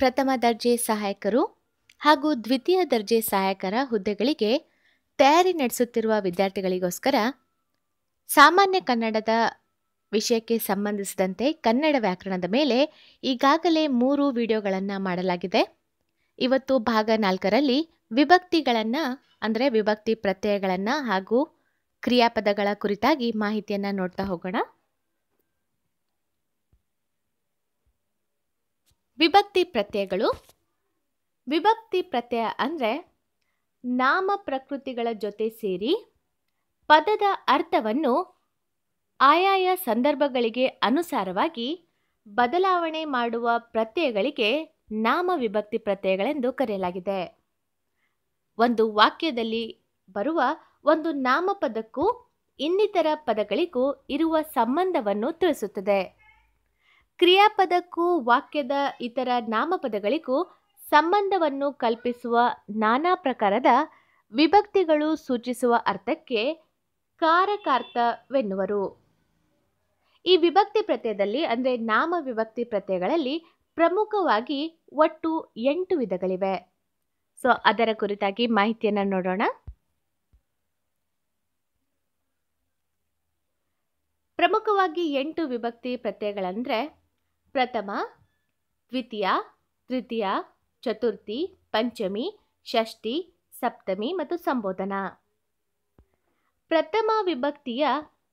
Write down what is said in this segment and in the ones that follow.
ಪ್ರಥಮ ದರ್ಜೆ ಸಹಾಯಕರು ಹಾಗೂ ದ್ವಿತೀಯ ದರ್ಜೆ ಸಹಾಯಕರ ಹುದ್ದೆಗಳಿಗೆ ತಯಾರಿ ನಡೆಸುತ್ತಿರುವ ವಿದ್ಯಾರ್ಥಿಗಳಿಗೋಸ್ಕರ ಸಾಮಾನ್ಯ ಕನ್ನಡದ ವಿಷಯಕ್ಕೆ ಸಂಬಂಧಿಸಿದಂತೆ ಕನ್ನಡ ವ್ಯಾಕರಣದ ಮೇಲೆ ಈಗಾಗಲೇ ಮೂರು ವಿಡಿಯೋಗಳನ್ನು ಮಾಡಲಾಗಿದೆ ಇವತ್ತು ಭಾಗ ನಾಲ್ಕರಲ್ಲಿ ವಿಭಕ್ತಿಗಳನ್ನು ಅಂದರೆ ವಿಭಕ್ತಿ ಪ್ರತ್ಯಯಗಳನ್ನು ಹಾಗೂ ಕ್ರಿಯಾಪದಗಳ ಕುರಿತಾಗಿ ಮಾಹಿತಿಯನ್ನು ನೋಡ್ತಾ ಹೋಗೋಣ ವಿಭಕ್ತಿ ಪ್ರತ್ಯಯಗಳು ವಿಭಕ್ತಿ ಪ್ರತ್ಯಯ ಅಂದರೆ ನಾಮ ಪ್ರಕೃತಿಗಳ ಜೊತೆ ಸೇರಿ ಪದದ ಅರ್ಥವನ್ನು ಆಯಾಯ ಸಂದರ್ಭಗಳಿಗೆ ಅನುಸಾರವಾಗಿ ಬದಲಾವಣೆ ಮಾಡುವ ಪ್ರತ್ಯಯಗಳಿಗೆ ನಾಮ ವಿಭಕ್ತಿ ಪ್ರತ್ಯಯಗಳೆಂದು ಕರೆಯಲಾಗಿದೆ ಒಂದು ವಾಕ್ಯದಲ್ಲಿ ಬರುವ ಒಂದು ನಾಮಪದಕ್ಕೂ ಇನ್ನಿತರ ಪದಗಳಿಗೂ ಇರುವ ಸಂಬಂಧವನ್ನು ತಿಳಿಸುತ್ತದೆ ಕ್ರಿಯಾಪದಕ್ಕೂ ವಾಕ್ಯದ ಇತರ ನಾಮಪದಗಳಿಗೂ ಸಂಬಂಧವನ್ನು ಕಲ್ಪಿಸುವ ನಾನಾ ಪ್ರಕಾರದ ವಿಭಕ್ತಿಗಳು ಸೂಚಿಸುವ ಅರ್ಥಕ್ಕೆ ಕಾರಕಾರ್ಥವೆನ್ನುವರು ಈ ವಿಭಕ್ತಿ ಪ್ರತ್ಯಯದಲ್ಲಿ ಅಂದರೆ ನಾಮ ವಿಭಕ್ತಿ ಪ್ರತ್ಯಯಗಳಲ್ಲಿ ಪ್ರಮುಖವಾಗಿ ಒಟ್ಟು ಎಂಟು ವಿಧಗಳಿವೆ ಸೊ ಅದರ ಕುರಿತಾಗಿ ಮಾಹಿತಿಯನ್ನು ನೋಡೋಣ ಪ್ರಮುಖವಾಗಿ ಎಂಟು ವಿಭಕ್ತಿ ಪ್ರತ್ಯಯಗಳಂದರೆ ಪ್ರಥಮ ದ್ವಿತೀಯ ತೃತೀಯ ಚತುರ್ಥಿ ಪಂಚಮಿ ಷಷ್ಠಿ ಸಪ್ತಮಿ ಮತ್ತು ಸಂಬೋಧನಾ ಪ್ರಥಮ ವಿಭಕ್ತಿಯ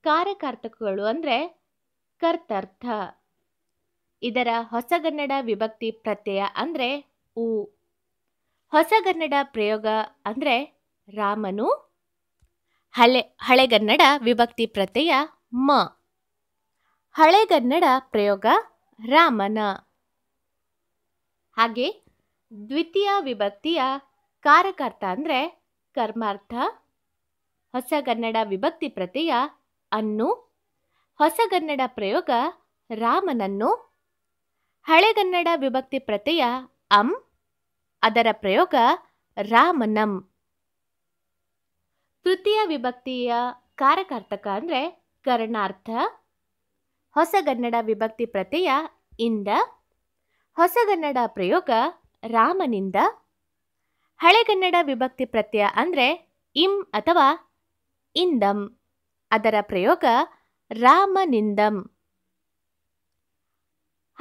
ಕಾರ್ಯಕರ್ತಕಗಳು ಅಂದರೆ ಕರ್ತರ್ಥ ಇದರ ಹೊಸಗನ್ನಡ ವಿಭಕ್ತಿ ಪ್ರತ್ಯಯ ಅಂದರೆ ಉ ಹೊಸಗನ್ನಡ ಪ್ರಯೋಗ ಅಂದರೆ ರಾಮನು ಹಳೆ ಹಳೆಗನ್ನಡ ವಿಭಕ್ತಿ ಪ್ರತ್ಯಯ ಮ ಹಳೆಗನ್ನಡ ಪ್ರಯೋಗ ರಾಮನ ಹಾಗೆ ದ್ವಿತೀಯ ವಿಭಕ್ತಿಯ ಕಾರಕಾರ್ಥ ಅಂದರೆ ಕರ್ಮಾರ್ಥ ಹೊಸಗನ್ನಡ ವಿಭಕ್ತಿ ಪ್ರತ್ಯಯ ಅನ್ನು ಹೊಸಗನ್ನಡ ಪ್ರಯೋಗ ರಾಮನನ್ನು ಹಳೆಗನ್ನಡ ವಿಭಕ್ತಿ ಪ್ರತ್ಯಯ ಅಂ ಅದರ ಪ್ರಯೋಗ ರಾಮನಂ ತೃತೀಯ ವಿಭಕ್ತಿಯ ಕಾರಕರ್ತಕ ಅಂದರೆ ಕರ್ಣಾರ್ಥ ಹೊಸಗನ್ನಡ ವಿಭಕ್ತಿ ಪ್ರತ್ಯಯ ಇಂದ ಹೊಸಗನ್ನಡ ಪ್ರಯೋಗ ರಾಮನಿಂದ ಹಳೆಗನ್ನಡ ವಿಭಕ್ತಿ ಪ್ರತ್ಯಯ ಅಂದರೆ ಇಂ ಅಥವಾ ಇಂದಂ ಅದರ ಪ್ರಯೋಗ ರಾಮನಿಂದಂ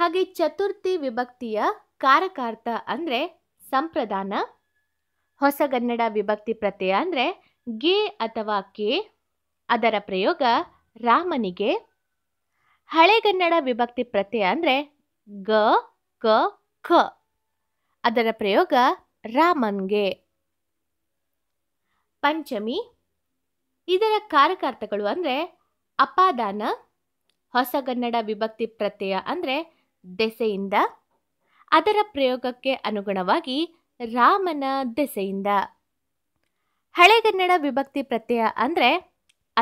ಹಾಗೆ ಚತುರ್ಥಿ ವಿಭಕ್ತಿಯ ಕಾರಕಾರ್ಥ ಅಂದರೆ ಸಂಪ್ರದಾನ ಹೊಸಗನ್ನಡ ವಿಭಕ್ತಿ ಪ್ರತ್ಯಯ ಅಂದರೆ ಗೆ ಅಥವಾ ಕೆ ಅದರ ಪ್ರಯೋಗ ರಾಮನಿಗೆ ಹಳೆಗನ್ನಡ ವಿಭಕ್ತಿ ಪ್ರತ್ಯಯ ಅಂದರೆ ಗ ಕ ಖ ಅದರ ಪ್ರಯೋಗ ರಾಮನ್ಗೆ ಪಂಚಮಿ ಇದರ ಕಾರಕಾರ್ಥಗಳು ಅಂದರೆ ಅಪಾದಾನ ಹೊಸಗನ್ನಡ ವಿಭಕ್ತಿ ಪ್ರತ್ಯಯ ಅಂದರೆ ದೆಸೆಯಿಂದ ಅದರ ಪ್ರಯೋಗಕ್ಕೆ ಅನುಗುಣವಾಗಿ ರಾಮನ ದೆಸೆಯಿಂದ ಹಳೆಗನ್ನಡ ವಿಭಕ್ತಿ ಪ್ರತ್ಯಯ ಅಂದರೆ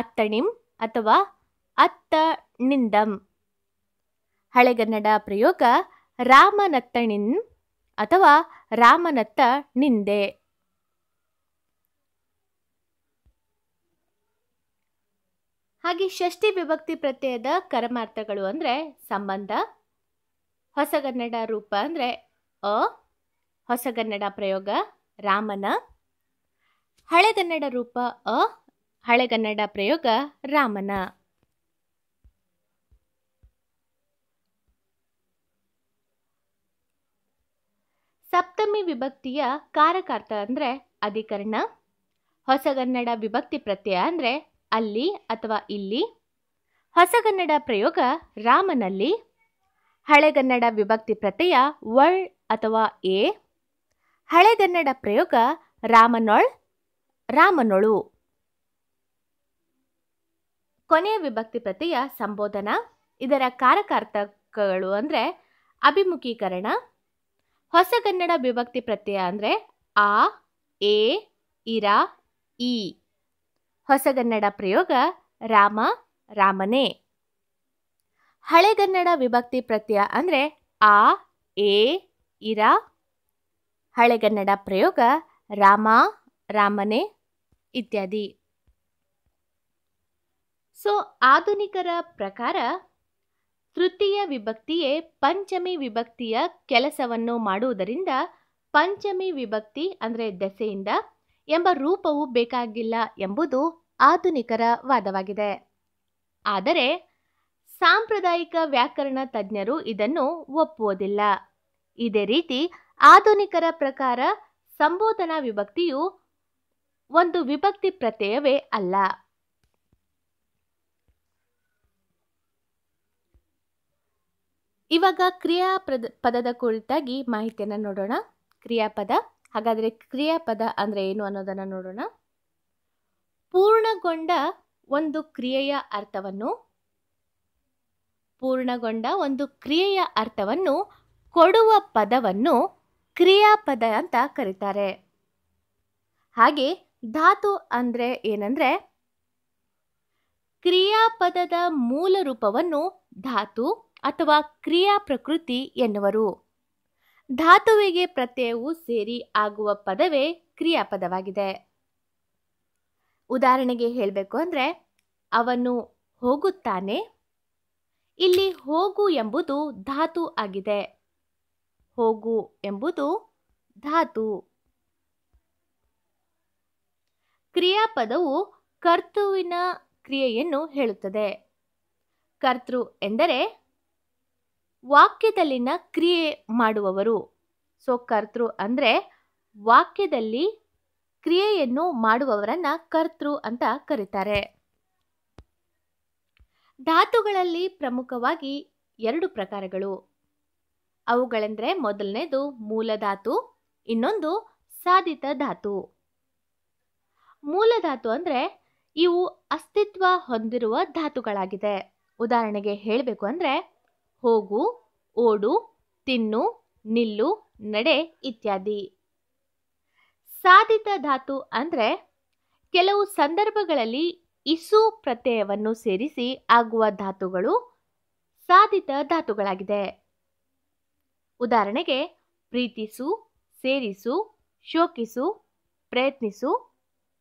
ಅತ್ತಣಿಂ ಅಥವಾ ಅತ್ತ ನಿಂದಂ ಹಳೆಗನ್ನಡ ಪ್ರಯೋಗ ರಾಮನತ್ತಣಿನ್ ಅಥವಾ ರಾಮನತ್ತ ನಿಂದೆ ಹಾಗೆ ಷಷ್ಠಿ ವಿಭಕ್ತಿ ಪ್ರತ್ಯಯದ ಕರಮಾರ್ಥಗಳು ಅಂದರೆ ಸಂಬಂಧ ಹೊಸಗನ್ನಡ ರೂಪ ಅಂದರೆ ಅ ಹೊಸಗನ್ನಡ ಪ್ರಯೋಗ ರಾಮನ ಹಳೆಗನ್ನಡ ರೂಪ ಅ ಹಳೆಗನ್ನಡ ಪ್ರಯೋಗ ರಾಮನ ಸಪ್ತಮಿ ವಿಭಕ್ತಿಯ ಕಾರಕಾರ್ಥ ಅಂದರೆ ಅಧಿಕರಣ ಹೊಸಗನ್ನಡ ವಿಭಕ್ತಿ ಪ್ರತ್ಯಯ ಅಂದರೆ ಅಲ್ಲಿ ಅಥವಾ ಇಲ್ಲಿ ಹೊಸಗನ್ನಡ ಪ್ರಯೋಗ ರಾಮನಲ್ಲಿ ಹಳೆಗನ್ನಡ ವಿಭಕ್ತಿ ಪ್ರತ್ಯಯ ವಳ್ ಅಥವಾ ಎ ಹಳೆಗನ್ನಡ ಪ್ರಯೋಗ ರಾಮನೊಳ್ ರಾಮನೊಳು ಕೊನೆಯ ವಿಭಕ್ತಿ ಪ್ರತ್ಯಯ ಸಂಬೋಧನ ಇದರ ಕಾರಕಾರ್ಥಕಗಳು ಅಂದರೆ ಅಭಿಮುಖೀಕರಣ ಹೊಸಗನ್ನಡ ವಿಭಕ್ತಿ ಪ್ರತ್ಯಯ ಅಂದರೆ ಆ ಎ ಇರ ಇ ಹೊಸಗನ್ನಡ ಪ್ರಯೋಗ ರಾಮ ರಾಮನೇ ಹಳೆಗನ್ನಡ ವಿಭಕ್ತಿ ಪ್ರತ್ಯಯ ಅಂದರೆ ಆ ಎ ಇರ ಹಳೆಗನ್ನಡ ಪ್ರಯೋಗ ರಾಮ ರಾಮನೇ ಇತ್ಯಾದಿ ಸೊ ಆಧುನಿಕರ ಪ್ರಕಾರ ತೃತೀಯ ವಿಭಕ್ತಿಯೇ ಪಂಚಮಿ ವಿಭಕ್ತಿಯ ಕೆಲಸವನ್ನು ಮಾಡುವುದರಿಂದ ಪಂಚಮಿ ವಿಭಕ್ತಿ ಅಂದರೆ ದೆಸೆಯಿಂದ ಎಂಬ ರೂಪವು ಬೇಕಾಗಿಲ್ಲ ಎಂಬುದು ಆಧುನಿಕರ ವಾದವಾಗಿದೆ ಆದರೆ ಸಾಂಪ್ರದಾಯಿಕ ವ್ಯಾಕರಣ ತಜ್ಞರು ಇದನ್ನು ಒಪ್ಪುವುದಿಲ್ಲ ಇದೇ ರೀತಿ ಆಧುನಿಕರ ಪ್ರಕಾರ ಸಂಬೋಧನಾ ವಿಭಕ್ತಿಯು ಒಂದು ವಿಭಕ್ತಿ ಪ್ರತ್ಯಯವೇ ಅಲ್ಲ ಇವಾಗ ಕ್ರಿಯಾಪದ ಪದದ ಕುರಿತಾಗಿ ಮಾಹಿತಿಯನ್ನು ನೋಡೋಣ ಕ್ರಿಯಾಪದ ಹಾಗಾದರೆ ಕ್ರಿಯಾಪದ ಅಂದರೆ ಏನು ಅನ್ನೋದನ್ನು ನೋಡೋಣ ಪೂರ್ಣಗೊಂಡ ಒಂದು ಕ್ರಿಯೆಯ ಅರ್ಥವನ್ನು ಪೂರ್ಣಗೊಂಡ ಒಂದು ಕ್ರಿಯೆಯ ಅರ್ಥವನ್ನು ಕೊಡುವ ಪದವನ್ನು ಕ್ರಿಯಾಪದ ಅಂತ ಕರೀತಾರೆ ಹಾಗೆ ಧಾತು ಅಂದರೆ ಏನಂದರೆ ಕ್ರಿಯಾಪದದ ಮೂಲ ರೂಪವನ್ನು ಧಾತು ಅಥವಾ ಕ್ರಿಯಾ ಪ್ರಕೃತಿ ಎನ್ನುವರು ಧಾತುವಿಗೆ ಪ್ರತ್ಯಯವು ಸೇರಿ ಆಗುವ ಪದವೇ ಕ್ರಿಯಾಪದವಾಗಿದೆ ಉದಾಹರಣೆಗೆ ಹೇಳಬೇಕು ಅಂದರೆ ಅವನು ಹೋಗುತ್ತಾನೆ ಇಲ್ಲಿ ಹೋಗು ಎಂಬುದು ಧಾತು ಆಗಿದೆ ಹೋಗು ಎಂಬುದು ಧಾತು ಕ್ರಿಯಾಪದವು ಕರ್ತುವಿನ ಕ್ರಿಯೆಯನ್ನು ಹೇಳುತ್ತದೆ ಕರ್ತೃ ಎಂದರೆ ವಾಕ್ಯದಲ್ಲಿನ ಕ್ರಿಯೆ ಮಾಡುವವರು ಸೊ ಕರ್ತೃ ಅಂದರೆ ವಾಕ್ಯದಲ್ಲಿ ಕ್ರಿಯೆಯನ್ನು ಮಾಡುವವರನ್ನ ಕರ್ತೃ ಅಂತ ಕರೀತಾರೆ ಧಾತುಗಳಲ್ಲಿ ಪ್ರಮುಖವಾಗಿ ಎರಡು ಪ್ರಕಾರಗಳು ಅವುಗಳೆಂದರೆ ಮೊದಲನೇದು ಮೂಲ ಧಾತು ಇನ್ನೊಂದು ಸಾಧಿತ ಧಾತು ಮೂಲ ಧಾತು ಅಂದರೆ ಇವು ಅಸ್ತಿತ್ವ ಹೊಂದಿರುವ ಧಾತುಗಳಾಗಿದೆ ಉದಾಹರಣೆಗೆ ಹೇಳಬೇಕು ಅಂದರೆ ಹೋಗು ಓಡು ತಿನ್ನು ನಿಲ್ಲು ನಡೆ ಇತ್ಯಾದಿ ಸಾಧಿತ ಧಾತು ಅಂದರೆ ಕೆಲವು ಸಂದರ್ಭಗಳಲ್ಲಿ ಇಸು ಪ್ರತ್ಯಯವನ್ನು ಸೇರಿಸಿ ಆಗುವ ಧಾತುಗಳು ಸಾಧಿತ ಧಾತುಗಳಾಗಿದೆ ಉದಾಹರಣೆಗೆ ಪ್ರೀತಿಸು ಸೇರಿಸು ಶೋಕಿಸು ಪ್ರಯತ್ನಿಸು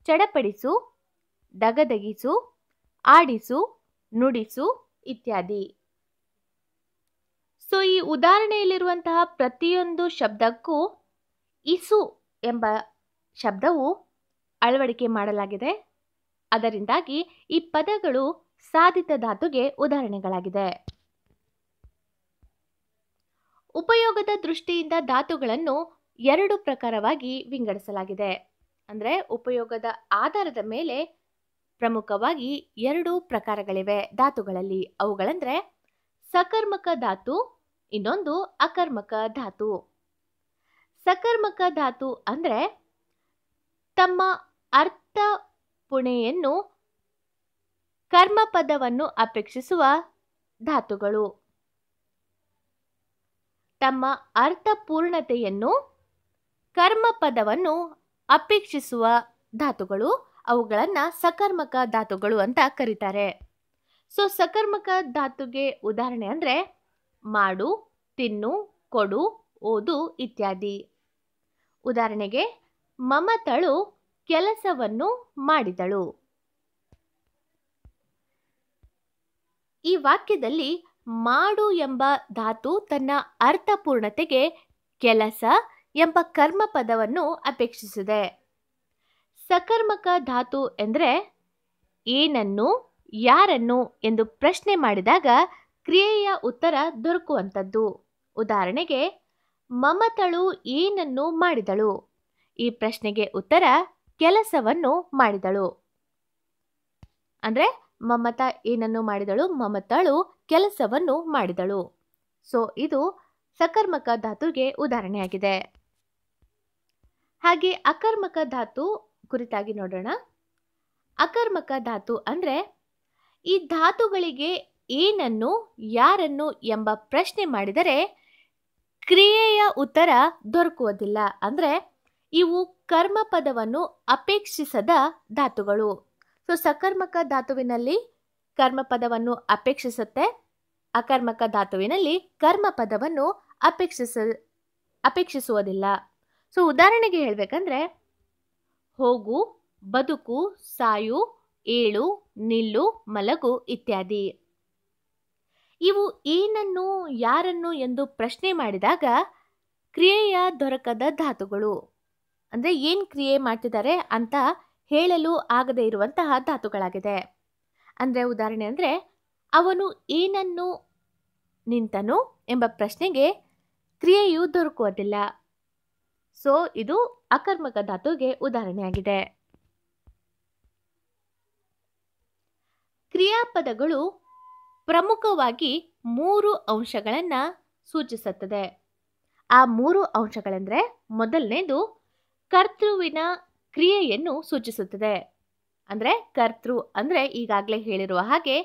ಚಡಪಡಿಸು ದಗದಗಿಸು ಆಡಿಸು ನುಡಿಸು ಇತ್ಯಾದಿ ಸೊ ಈ ಉದಾಹರಣೆಯಲ್ಲಿರುವಂತಹ ಪ್ರತಿಯೊಂದು ಶಬ್ದಕ್ಕೂ ಇಸು ಎಂಬ ಶಬ್ದವು ಅಳವಡಿಕೆ ಮಾಡಲಾಗಿದೆ ಅದರಿಂದಾಗಿ ಈ ಪದಗಳು ಸಾಧಿತ ಧಾತುಗೆ ಉದಾಹರಣೆಗಳಾಗಿದೆ ಉಪಯೋಗದ ದೃಷ್ಟಿಯಿಂದ ಧಾತುಗಳನ್ನು ಎರಡು ಪ್ರಕಾರವಾಗಿ ವಿಂಗಡಿಸಲಾಗಿದೆ ಅಂದರೆ ಉಪಯೋಗದ ಆಧಾರದ ಮೇಲೆ ಪ್ರಮುಖವಾಗಿ ಎರಡು ಪ್ರಕಾರಗಳಿವೆ ಧಾತುಗಳಲ್ಲಿ ಅವುಗಳಂದರೆ ಸಕರ್ಮಕ ಧಾತು ಇನ್ನೊಂದು ಅಕರ್ಮಕ ಧಾತು ಸಕರ್ಮಕ ಧಾತು ಅಂದರೆ ತಮ್ಮ ಅರ್ಥ ಪುಣೆಯನ್ನು ಕರ್ಮಪದವನ್ನು ಅಪೇಕ್ಷಿಸುವ ಧಾತುಗಳು ತಮ್ಮ ಅರ್ಥಪೂರ್ಣತೆಯನ್ನು ಪದವನ್ನು ಅಪೇಕ್ಷಿಸುವ ಧಾತುಗಳು ಅವುಗಳನ್ನು ಸಕರ್ಮಕ ಧಾತುಗಳು ಅಂತ ಕರೀತಾರೆ ಸೊ ಸಕರ್ಮಕ ಧಾತುಗೆ ಉದಾಹರಣೆ ಅಂದರೆ ಮಾಡು ತಿನ್ನು ಕೊಡು ಓದು ಇತ್ಯಾದಿ ಉದಾಹರಣೆಗೆ ಮಮತಳು ಕೆಲಸವನ್ನು ಮಾಡಿದಳು ಈ ವಾಕ್ಯದಲ್ಲಿ ಮಾಡು ಎಂಬ ಧಾತು ತನ್ನ ಅರ್ಥಪೂರ್ಣತೆಗೆ ಕೆಲಸ ಎಂಬ ಕರ್ಮ ಪದವನ್ನು ಅಪೇಕ್ಷಿಸಿದೆ ಸಕರ್ಮಕ ಧಾತು ಎಂದರೆ ಏನನ್ನು ಯಾರನ್ನು ಎಂದು ಪ್ರಶ್ನೆ ಮಾಡಿದಾಗ ಕ್ರಿಯೆಯ ಉತ್ತರ ದೊರಕುವಂಥದ್ದು ಉದಾಹರಣೆಗೆ ಮಮತಳು ಏನನ್ನು ಮಾಡಿದಳು ಈ ಪ್ರಶ್ನೆಗೆ ಉತ್ತರ ಕೆಲಸವನ್ನು ಮಾಡಿದಳು ಅಂದರೆ ಮಮತ ಏನನ್ನು ಮಾಡಿದಳು ಮಮತಳು ಕೆಲಸವನ್ನು ಮಾಡಿದಳು ಸೊ ಇದು ಸಕರ್ಮಕ ಧಾತುಗೆ ಉದಾಹರಣೆಯಾಗಿದೆ ಹಾಗೆ ಅಕರ್ಮಕ ಧಾತು ಕುರಿತಾಗಿ ನೋಡೋಣ ಅಕರ್ಮಕ ಧಾತು ಅಂದರೆ ಈ ಧಾತುಗಳಿಗೆ ಏನನ್ನು ಯಾರನ್ನು ಎಂಬ ಪ್ರಶ್ನೆ ಮಾಡಿದರೆ ಕ್ರಿಯೆಯ ಉತ್ತರ ದೊರಕುವುದಿಲ್ಲ ಅಂದರೆ ಇವು ಪದವನ್ನು ಅಪೇಕ್ಷಿಸದ ಧಾತುಗಳು ಸೊ ಸಕರ್ಮಕ ಧಾತುವಿನಲ್ಲಿ ಕರ್ಮಪದವನ್ನು ಅಪೇಕ್ಷಿಸುತ್ತೆ ಅಕರ್ಮಕ ಧಾತುವಿನಲ್ಲಿ ಪದವನ್ನು ಅಪೇಕ್ಷಿಸ ಅಪೇಕ್ಷಿಸುವುದಿಲ್ಲ ಸೊ ಉದಾಹರಣೆಗೆ ಹೇಳಬೇಕಂದ್ರೆ ಹೋಗು ಬದುಕು ಸಾಯು ಏಳು ನಿಲ್ಲು ಮಲಗು ಇತ್ಯಾದಿ ಇವು ಏನನ್ನು ಯಾರನ್ನು ಎಂದು ಪ್ರಶ್ನೆ ಮಾಡಿದಾಗ ಕ್ರಿಯೆಯ ದೊರಕದ ಧಾತುಗಳು ಅಂದರೆ ಏನು ಕ್ರಿಯೆ ಮಾಡ್ತಿದ್ದಾರೆ ಅಂತ ಹೇಳಲು ಆಗದೇ ಇರುವಂತಹ ಧಾತುಗಳಾಗಿದೆ ಅಂದರೆ ಉದಾಹರಣೆ ಅಂದರೆ ಅವನು ಏನನ್ನು ನಿಂತನು ಎಂಬ ಪ್ರಶ್ನೆಗೆ ಕ್ರಿಯೆಯು ದೊರಕುವುದಿಲ್ಲ ಸೊ ಇದು ಅಕರ್ಮಕ ಧಾತುಗೆ ಉದಾಹರಣೆಯಾಗಿದೆ ಕ್ರಿಯಾಪದಗಳು ಪ್ರಮುಖವಾಗಿ ಮೂರು ಅಂಶಗಳನ್ನು ಸೂಚಿಸುತ್ತದೆ ಆ ಮೂರು ಅಂಶಗಳೆಂದರೆ ಮೊದಲನೇದು ಕರ್ತೃವಿನ ಕ್ರಿಯೆಯನ್ನು ಸೂಚಿಸುತ್ತದೆ ಅಂದರೆ ಕರ್ತೃ ಅಂದರೆ ಈಗಾಗಲೇ ಹೇಳಿರುವ ಹಾಗೆ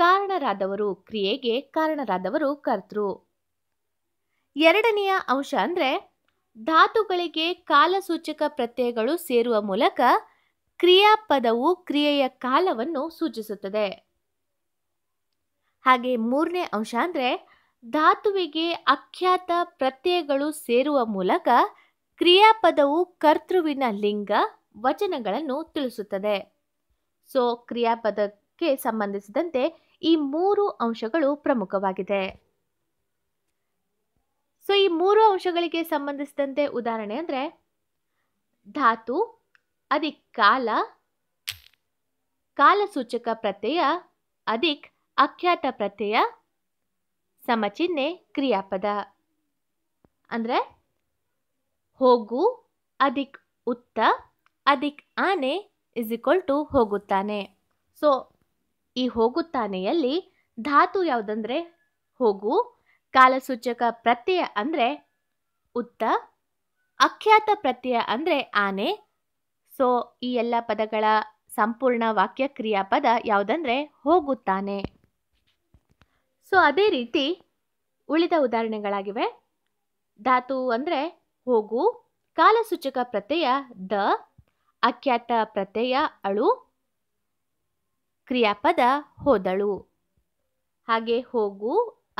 ಕಾರಣರಾದವರು ಕ್ರಿಯೆಗೆ ಕಾರಣರಾದವರು ಕರ್ತೃ ಎರಡನೆಯ ಅಂಶ ಅಂದರೆ ಧಾತುಗಳಿಗೆ ಕಾಲಸೂಚಕ ಪ್ರತ್ಯಯಗಳು ಸೇರುವ ಮೂಲಕ ಕ್ರಿಯಾಪದವು ಕ್ರಿಯೆಯ ಕಾಲವನ್ನು ಸೂಚಿಸುತ್ತದೆ ಹಾಗೆ ಮೂರನೇ ಅಂಶ ಅಂದರೆ ಧಾತುವಿಗೆ ಅಖ್ಯಾತ ಪ್ರತ್ಯಯಗಳು ಸೇರುವ ಮೂಲಕ ಕ್ರಿಯಾಪದವು ಕರ್ತೃವಿನ ಲಿಂಗ ವಚನಗಳನ್ನು ತಿಳಿಸುತ್ತದೆ ಸೊ ಕ್ರಿಯಾಪದಕ್ಕೆ ಸಂಬಂಧಿಸಿದಂತೆ ಈ ಮೂರು ಅಂಶಗಳು ಪ್ರಮುಖವಾಗಿದೆ ಸೊ ಈ ಮೂರು ಅಂಶಗಳಿಗೆ ಸಂಬಂಧಿಸಿದಂತೆ ಉದಾಹರಣೆ ಅಂದರೆ ಧಾತು ಅದಿಕ್ ಕಾಲ ಕಾಲಸೂಚಕ ಪ್ರತ್ಯಯ ಅದಿಕ್ ಅಖ್ಯಾತ ಪ್ರತ್ಯಯ ಸಮಚಿಹ್ನೆ ಕ್ರಿಯಾಪದ ಅಂದರೆ ಹೋಗು ಅದಿಕ್ ಉತ್ತ ಅದಿಕ್ ಆನೆ ಇಸ್ ಇಕ್ವಲ್ ಟು ಹೋಗುತ್ತಾನೆ ಸೊ ಈ ಹೋಗುತ್ತಾನೆಯಲ್ಲಿ ಧಾತು ಯಾವುದಂದ್ರೆ ಹೋಗು ಕಾಲಸೂಚಕ ಪ್ರತ್ಯಯ ಅಂದರೆ ಉತ್ತ ಅಖ್ಯಾತ ಪ್ರತ್ಯಯ ಅಂದರೆ ಆನೆ ಸೊ ಈ ಎಲ್ಲ ಪದಗಳ ಸಂಪೂರ್ಣ ವಾಕ್ಯ ಕ್ರಿಯಾಪದ ಯಾವುದಂದ್ರೆ ಹೋಗುತ್ತಾನೆ ಸೊ ಅದೇ ರೀತಿ ಉಳಿದ ಉದಾಹರಣೆಗಳಾಗಿವೆ ಧಾತು ಅಂದರೆ ಹೋಗು ಕಾಲಸೂಚಕ ಪ್ರತ್ಯಯ ದ ಅಖ್ಯಾತ ಪ್ರತ್ಯಯ ಅಳು ಕ್ರಿಯಾಪದ ಹೋದಳು ಹಾಗೆ ಹೋಗು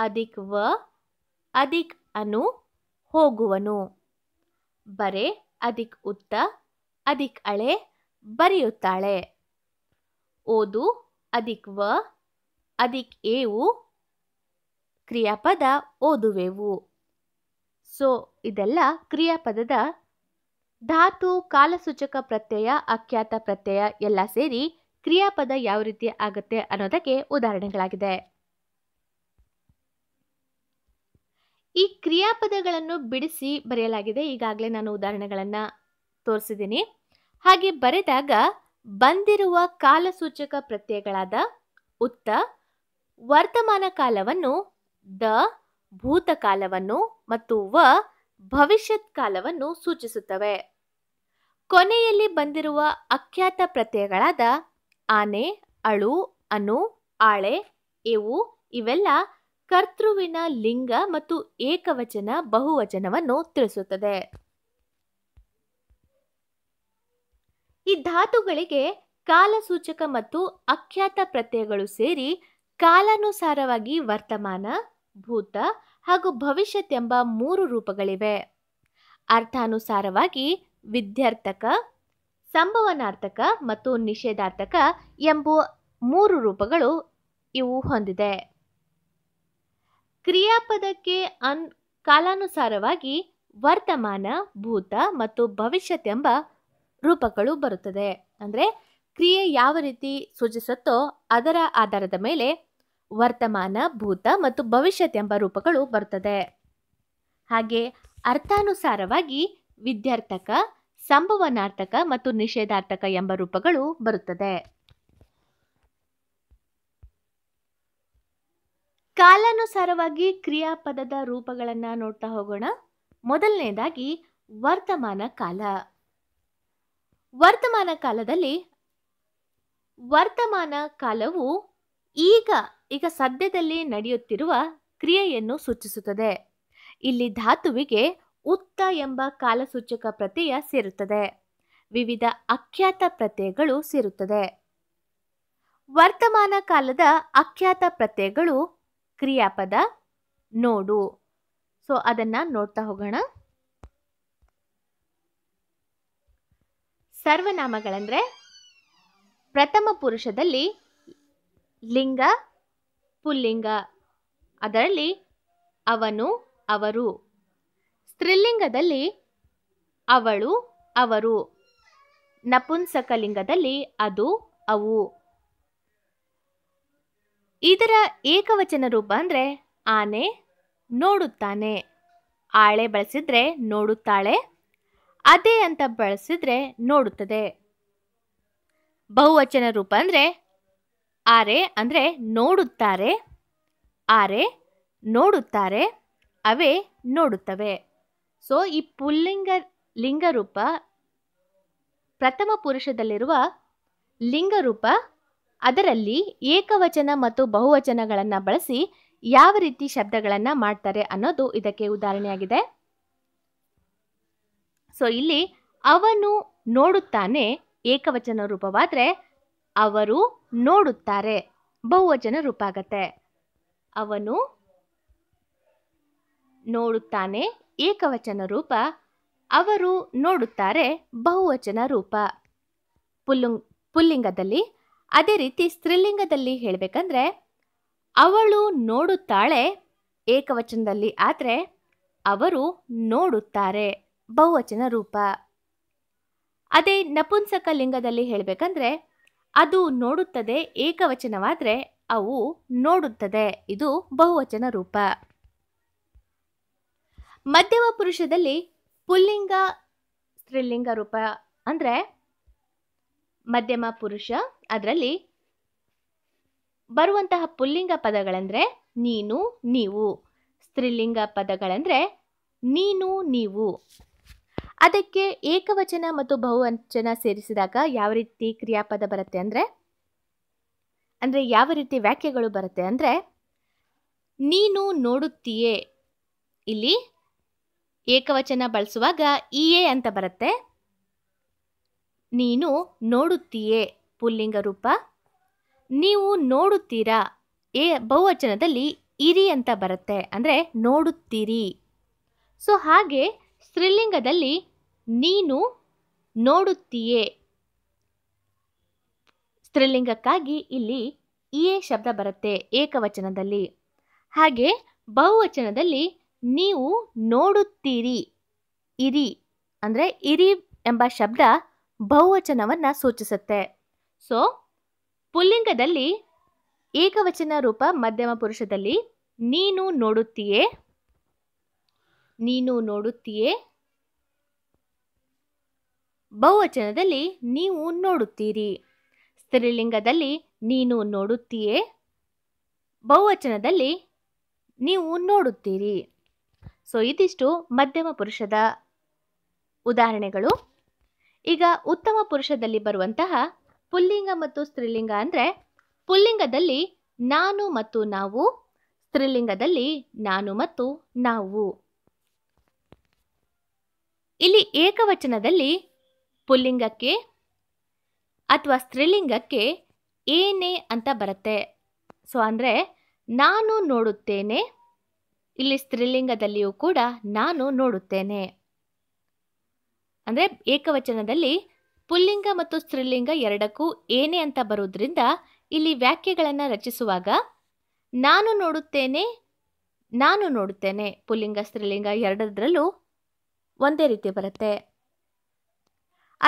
ಅಧಿಕ್ ವ ಅಧಿಕ್ ಅನು ಹೋಗುವನು ಬರೆ ಅಧಿಕ್ ಉತ್ತ ಅಧಿಕ್ ಅಳೆ ಬರೆಯುತ್ತಾಳೆ ಓದು ಅಧಿಕ್ ವ ಅಧಿಕ್ ಏವು ಕ್ರಿಯಾಪದ ಓದುವೆವು ಸೊ ಇದೆಲ್ಲ ಕ್ರಿಯಾಪದದ ಧಾತು ಕಾಲಸೂಚಕ ಪ್ರತ್ಯಯ ಅಖ್ಯಾತ ಪ್ರತ್ಯಯ ಎಲ್ಲ ಸೇರಿ ಕ್ರಿಯಾಪದ ಯಾವ ರೀತಿ ಆಗುತ್ತೆ ಅನ್ನೋದಕ್ಕೆ ಉದಾಹರಣೆಗಳಾಗಿದೆ ಈ ಕ್ರಿಯಾಪದಗಳನ್ನು ಬಿಡಿಸಿ ಬರೆಯಲಾಗಿದೆ ಈಗಾಗಲೇ ನಾನು ಉದಾಹರಣೆಗಳನ್ನ ತೋರಿಸಿದ್ದೀನಿ ಹಾಗೆ ಬರೆದಾಗ ಬಂದಿರುವ ಕಾಲಸೂಚಕ ಪ್ರತ್ಯಯಗಳಾದ ಉತ್ತ ವರ್ತಮಾನ ಕಾಲವನ್ನು ದ ಭೂತಕಾಲವನ್ನು ಮತ್ತು ವ ಭವಿಷ್ಯತ್ ಕಾಲವನ್ನು ಸೂಚಿಸುತ್ತವೆ ಕೊನೆಯಲ್ಲಿ ಬಂದಿರುವ ಅಖ್ಯಾತ ಪ್ರತ್ಯಯಗಳಾದ ಆನೆ ಅಳು ಅನು ಆಳೆ ಇವು ಇವೆಲ್ಲ ಕರ್ತೃವಿನ ಲಿಂಗ ಮತ್ತು ಏಕವಚನ ಬಹುವಚನವನ್ನು ತಿಳಿಸುತ್ತದೆ ಈ ಧಾತುಗಳಿಗೆ ಕಾಲಸೂಚಕ ಮತ್ತು ಅಖ್ಯಾತ ಪ್ರತ್ಯಯಗಳು ಸೇರಿ ಕಾಲಾನುಸಾರವಾಗಿ ವರ್ತಮಾನ ಭೂತ ಹಾಗೂ ಭವಿಷ್ಯತ್ ಎಂಬ ಮೂರು ರೂಪಗಳಿವೆ ಅರ್ಥಾನುಸಾರವಾಗಿ ವಿದ್ಯಾರ್ಥಕ ಸಂಭವನಾರ್ಥಕ ಮತ್ತು ನಿಷೇಧಾರ್ಥಕ ಎಂಬ ಮೂರು ರೂಪಗಳು ಇವು ಹೊಂದಿದೆ ಕ್ರಿಯಾಪದಕ್ಕೆ ಅನ್ ಕಾಲಾನುಸಾರವಾಗಿ ವರ್ತಮಾನ ಭೂತ ಮತ್ತು ಭವಿಷ್ಯತ್ ಎಂಬ ರೂಪಗಳು ಬರುತ್ತದೆ ಅಂದರೆ ಕ್ರಿಯೆ ಯಾವ ರೀತಿ ಸೂಚಿಸುತ್ತೋ ಅದರ ಆಧಾರದ ಮೇಲೆ ವರ್ತಮಾನ ಭೂತ ಮತ್ತು ಭವಿಷ್ಯತ್ ಎಂಬ ರೂಪಗಳು ಬರುತ್ತದೆ ಹಾಗೆ ಅರ್ಥಾನುಸಾರವಾಗಿ ವಿದ್ಯಾರ್ಥಕ ಸಂಭವನಾರ್ಥಕ ಮತ್ತು ನಿಷೇಧಾರ್ಥಕ ಎಂಬ ರೂಪಗಳು ಬರುತ್ತದೆ ಕಾಲಾನುಸಾರವಾಗಿ ಕ್ರಿಯಾಪದದ ರೂಪಗಳನ್ನ ನೋಡ್ತಾ ಹೋಗೋಣ ಮೊದಲನೇದಾಗಿ ವರ್ತಮಾನ ಕಾಲ ವರ್ತಮಾನ ಕಾಲದಲ್ಲಿ ವರ್ತಮಾನ ಕಾಲವು ಈಗ ಈಗ ಸದ್ಯದಲ್ಲಿ ನಡೆಯುತ್ತಿರುವ ಕ್ರಿಯೆಯನ್ನು ಸೂಚಿಸುತ್ತದೆ ಇಲ್ಲಿ ಧಾತುವಿಗೆ ಉತ್ತ ಎಂಬ ಕಾಲಸೂಚಕ ಪ್ರತ್ಯಯ ಸೇರುತ್ತದೆ ವಿವಿಧ ಅಖ್ಯಾತ ಪ್ರತ್ಯಯಗಳು ಸೇರುತ್ತದೆ ವರ್ತಮಾನ ಕಾಲದ ಅಖ್ಯಾತ ಪ್ರತ್ಯಯಗಳು ಕ್ರಿಯಾಪದ ನೋಡು ಸೊ ಅದನ್ನ ನೋಡ್ತಾ ಹೋಗೋಣ ಸರ್ವನಾಮಗಳಂದ್ರೆ ಪ್ರಥಮ ಪುರುಷದಲ್ಲಿ ಲಿಂಗ ಪುಲ್ಲಿಂಗ ಅದರಲ್ಲಿ ಅವನು ಅವರು ಸ್ತ್ರೀಲಿಂಗದಲ್ಲಿ ಅವಳು ಅವರು ನಪುಂಸಕಲಿಂಗದಲ್ಲಿ ಅದು ಅವು ಇದರ ಏಕವಚನ ರೂಪ ಅಂದರೆ ಆನೆ ನೋಡುತ್ತಾನೆ ಆಳೆ ಬಳಸಿದ್ರೆ ನೋಡುತ್ತಾಳೆ ಅದೇ ಅಂತ ಬಳಸಿದ್ರೆ ನೋಡುತ್ತದೆ ಬಹುವಚನ ರೂಪ ಅಂದರೆ ಆರೆ ಅಂದರೆ ನೋಡುತ್ತಾರೆ ಆರೆ ನೋಡುತ್ತಾರೆ ಅವೇ ನೋಡುತ್ತವೆ ಸೊ ಈ ಪುಲ್ಲಿಂಗ ಲಿಂಗರೂಪ ಪ್ರಥಮ ಪುರುಷದಲ್ಲಿರುವ ಲಿಂಗರೂಪ ಅದರಲ್ಲಿ ಏಕವಚನ ಮತ್ತು ಬಹುವಚನಗಳನ್ನು ಬಳಸಿ ಯಾವ ರೀತಿ ಶಬ್ದಗಳನ್ನು ಮಾಡ್ತಾರೆ ಅನ್ನೋದು ಇದಕ್ಕೆ ಉದಾಹರಣೆಯಾಗಿದೆ ಸೊ ಇಲ್ಲಿ ಅವನು ನೋಡುತ್ತಾನೆ ಏಕವಚನ ರೂಪವಾದರೆ ಅವರು ನೋಡುತ್ತಾರೆ ಬಹುವಚನ ಆಗತ್ತೆ ಅವನು ನೋಡುತ್ತಾನೆ ಏಕವಚನ ರೂಪ ಅವರು ನೋಡುತ್ತಾರೆ ಬಹುವಚನ ರೂಪ ಪುಲ್ಲುಂಗ್ ಪುಲ್ಲಿಂಗದಲ್ಲಿ ಅದೇ ರೀತಿ ಸ್ತ್ರೀಲಿಂಗದಲ್ಲಿ ಹೇಳಬೇಕಂದ್ರೆ ಅವಳು ನೋಡುತ್ತಾಳೆ ಏಕವಚನದಲ್ಲಿ ಆದರೆ ಅವರು ನೋಡುತ್ತಾರೆ ಬಹುವಚನ ರೂಪ ಅದೇ ನಪುಂಸಕ ಲಿಂಗದಲ್ಲಿ ಹೇಳಬೇಕಂದ್ರೆ ಅದು ನೋಡುತ್ತದೆ ಏಕವಚನವಾದರೆ ಅವು ನೋಡುತ್ತದೆ ಇದು ಬಹುವಚನ ರೂಪ ಮಧ್ಯಮ ಪುರುಷದಲ್ಲಿ ಪುಲ್ಲಿಂಗ ಸ್ತ್ರೀಲಿಂಗ ರೂಪ ಅಂದರೆ ಮಧ್ಯಮ ಪುರುಷ ಅದರಲ್ಲಿ ಬರುವಂತಹ ಪುಲ್ಲಿಂಗ ಪದಗಳೆಂದರೆ ನೀನು ನೀವು ಸ್ತ್ರೀಲಿಂಗ ಪದಗಳೆಂದರೆ ನೀನು ನೀವು ಅದಕ್ಕೆ ಏಕವಚನ ಮತ್ತು ಬಹುವಚನ ಸೇರಿಸಿದಾಗ ಯಾವ ರೀತಿ ಕ್ರಿಯಾಪದ ಬರುತ್ತೆ ಅಂದರೆ ಅಂದರೆ ಯಾವ ರೀತಿ ವ್ಯಾಖ್ಯೆಗಳು ಬರುತ್ತೆ ಅಂದರೆ ನೀನು ನೋಡುತ್ತೀಯೇ ಇಲ್ಲಿ ಏಕವಚನ ಬಳಸುವಾಗ ಇಯೇ ಅಂತ ಬರುತ್ತೆ ನೀನು ನೋಡುತ್ತೀಯೇ ಪುಲ್ಲಿಂಗ ರೂಪ ನೀವು ನೋಡುತ್ತೀರಾ ಎ ಬಹುವಚನದಲ್ಲಿ ಇರಿ ಅಂತ ಬರುತ್ತೆ ಅಂದರೆ ನೋಡುತ್ತೀರಿ ಸೊ ಹಾಗೆ ಸ್ತ್ರೀಲಿಂಗದಲ್ಲಿ ನೀನು ನೋಡುತ್ತೀಯೇ ಸ್ತ್ರೀಲಿಂಗಕ್ಕಾಗಿ ಇಲ್ಲಿ ಇಯೇ ಶಬ್ದ ಬರುತ್ತೆ ಏಕವಚನದಲ್ಲಿ ಹಾಗೆ ಬಹುವಚನದಲ್ಲಿ ನೀವು ನೋಡುತ್ತೀರಿ ಇರಿ ಅಂದರೆ ಇರಿ ಎಂಬ ಶಬ್ದ ಬಹುವಚನವನ್ನು ಸೂಚಿಸುತ್ತೆ ಸೊ ಪುಲ್ಲಿಂಗದಲ್ಲಿ ಏಕವಚನ ರೂಪ ಮಧ್ಯಮ ಪುರುಷದಲ್ಲಿ ನೀನು ನೋಡುತ್ತೀಯೇ ನೀನು ನೋಡುತ್ತೀಯೇ ಬಹುವಚನದಲ್ಲಿ ನೀವು ನೋಡುತ್ತೀರಿ ಸ್ತ್ರೀಲಿಂಗದಲ್ಲಿ ನೀನು ನೋಡುತ್ತೀಯೇ ಬಹುವಚನದಲ್ಲಿ ನೀವು ನೋಡುತ್ತೀರಿ ಸೊ ಇದಿಷ್ಟು ಮಧ್ಯಮ ಪುರುಷದ ಉದಾಹರಣೆಗಳು ಈಗ ಉತ್ತಮ ಪುರುಷದಲ್ಲಿ ಬರುವಂತಹ ಪುಲ್ಲಿಂಗ ಮತ್ತು ಸ್ತ್ರೀಲಿಂಗ ಅಂದರೆ ಪುಲ್ಲಿಂಗದಲ್ಲಿ ನಾನು ಮತ್ತು ನಾವು ಸ್ತ್ರೀಲಿಂಗದಲ್ಲಿ ನಾನು ಮತ್ತು ನಾವು ಇಲ್ಲಿ ಏಕವಚನದಲ್ಲಿ ಪುಲ್ಲಿಂಗಕ್ಕೆ ಅಥವಾ ಸ್ತ್ರೀಲಿಂಗಕ್ಕೆ ಏನೇ ಅಂತ ಬರುತ್ತೆ ಸೊ ಅಂದರೆ ನಾನು ನೋಡುತ್ತೇನೆ ಇಲ್ಲಿ ಸ್ತ್ರೀಲಿಂಗದಲ್ಲಿಯೂ ಕೂಡ ನಾನು ನೋಡುತ್ತೇನೆ ಅಂದರೆ ಏಕವಚನದಲ್ಲಿ ಪುಲ್ಲಿಂಗ ಮತ್ತು ಸ್ತ್ರೀಲಿಂಗ ಎರಡಕ್ಕೂ ಏನೇ ಅಂತ ಬರೋದ್ರಿಂದ ಇಲ್ಲಿ ವ್ಯಾಖ್ಯೆಗಳನ್ನು ರಚಿಸುವಾಗ ನಾನು ನೋಡುತ್ತೇನೆ ನಾನು ನೋಡುತ್ತೇನೆ ಪುಲ್ಲಿಂಗ ಸ್ತ್ರೀಲಿಂಗ ಎರಡರಲ್ಲೂ ಒಂದೇ ರೀತಿ ಬರುತ್ತೆ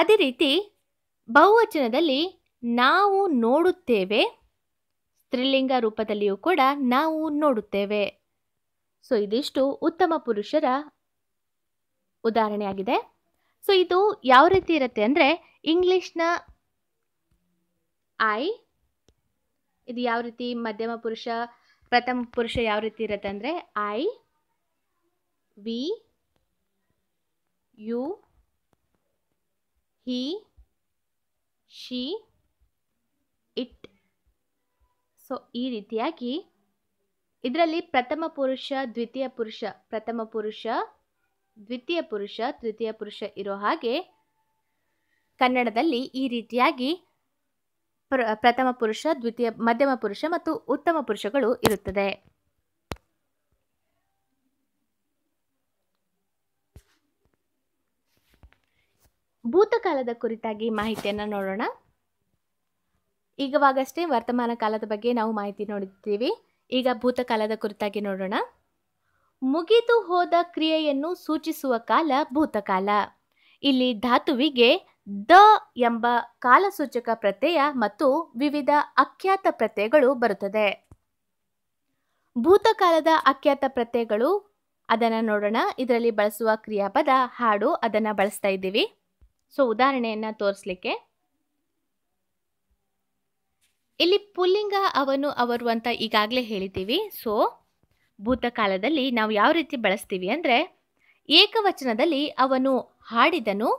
ಅದೇ ರೀತಿ ಬಹುವಚನದಲ್ಲಿ ನಾವು ನೋಡುತ್ತೇವೆ ಸ್ತ್ರೀಲಿಂಗ ರೂಪದಲ್ಲಿಯೂ ಕೂಡ ನಾವು ನೋಡುತ್ತೇವೆ ಸೊ ಇದಿಷ್ಟು ಉತ್ತಮ ಪುರುಷರ ಉದಾಹರಣೆಯಾಗಿದೆ ಸೊ ಇದು ಯಾವ ರೀತಿ ಇರುತ್ತೆ ಅಂದರೆ ಇಂಗ್ಲಿಷ್ನ ಐ ಇದು ಯಾವ ರೀತಿ ಮಧ್ಯಮ ಪುರುಷ ಪ್ರಥಮ ಪುರುಷ ಯಾವ ರೀತಿ ಇರುತ್ತೆ ಅಂದರೆ I we you he she it so ಈ ರೀತಿಯಾಗಿ ಇದರಲ್ಲಿ ಪ್ರಥಮ ಪುರುಷ ದ್ವಿತೀಯ ಪುರುಷ ಪ್ರಥಮ ಪುರುಷ ದ್ವಿತೀಯ ಪುರುಷ ತೃತೀಯ ಪುರುಷ ಇರೋ ಹಾಗೆ ಕನ್ನಡದಲ್ಲಿ ಈ ರೀತಿಯಾಗಿ ಪ್ರ ಪ್ರಥಮ ಪುರುಷ ದ್ವಿತೀಯ ಮಧ್ಯಮ ಪುರುಷ ಮತ್ತು ಉತ್ತಮ ಪುರುಷಗಳು ಇರುತ್ತದೆ ಭೂತಕಾಲದ ಕುರಿತಾಗಿ ಮಾಹಿತಿಯನ್ನು ನೋಡೋಣ ಈಗವಾಗಷ್ಟೇ ವರ್ತಮಾನ ಕಾಲದ ಬಗ್ಗೆ ನಾವು ಮಾಹಿತಿ ನೋಡಿದ್ದೀವಿ ಈಗ ಭೂತಕಾಲದ ಕುರಿತಾಗಿ ನೋಡೋಣ ಮುಗಿದು ಹೋದ ಕ್ರಿಯೆಯನ್ನು ಸೂಚಿಸುವ ಕಾಲ ಭೂತಕಾಲ ಇಲ್ಲಿ ಧಾತುವಿಗೆ ದ ಎಂಬ ಕಾಲಸೂಚಕ ಪ್ರತ್ಯಯ ಮತ್ತು ವಿವಿಧ ಅಖ್ಯಾತ ಪ್ರತ್ಯಯಗಳು ಬರುತ್ತದೆ ಭೂತಕಾಲದ ಅಖ್ಯಾತ ಪ್ರತ್ಯಯಗಳು ಅದನ್ನು ನೋಡೋಣ ಇದರಲ್ಲಿ ಬಳಸುವ ಕ್ರಿಯಾಪದ ಹಾಡು ಅದನ್ನು ಬಳಸ್ತಾ ಇದ್ದೀವಿ ಸೊ ಉದಾಹರಣೆಯನ್ನು ತೋರಿಸ್ಲಿಕ್ಕೆ ಇಲ್ಲಿ ಪುಲ್ಲಿಂಗ ಅವನು ಅವರು ಅಂತ ಈಗಾಗಲೇ ಹೇಳಿದ್ದೀವಿ ಸೊ ಭೂತಕಾಲದಲ್ಲಿ ನಾವು ಯಾವ ರೀತಿ ಬಳಸ್ತೀವಿ ಅಂದರೆ ಏಕವಚನದಲ್ಲಿ ಅವನು ಹಾಡಿದನು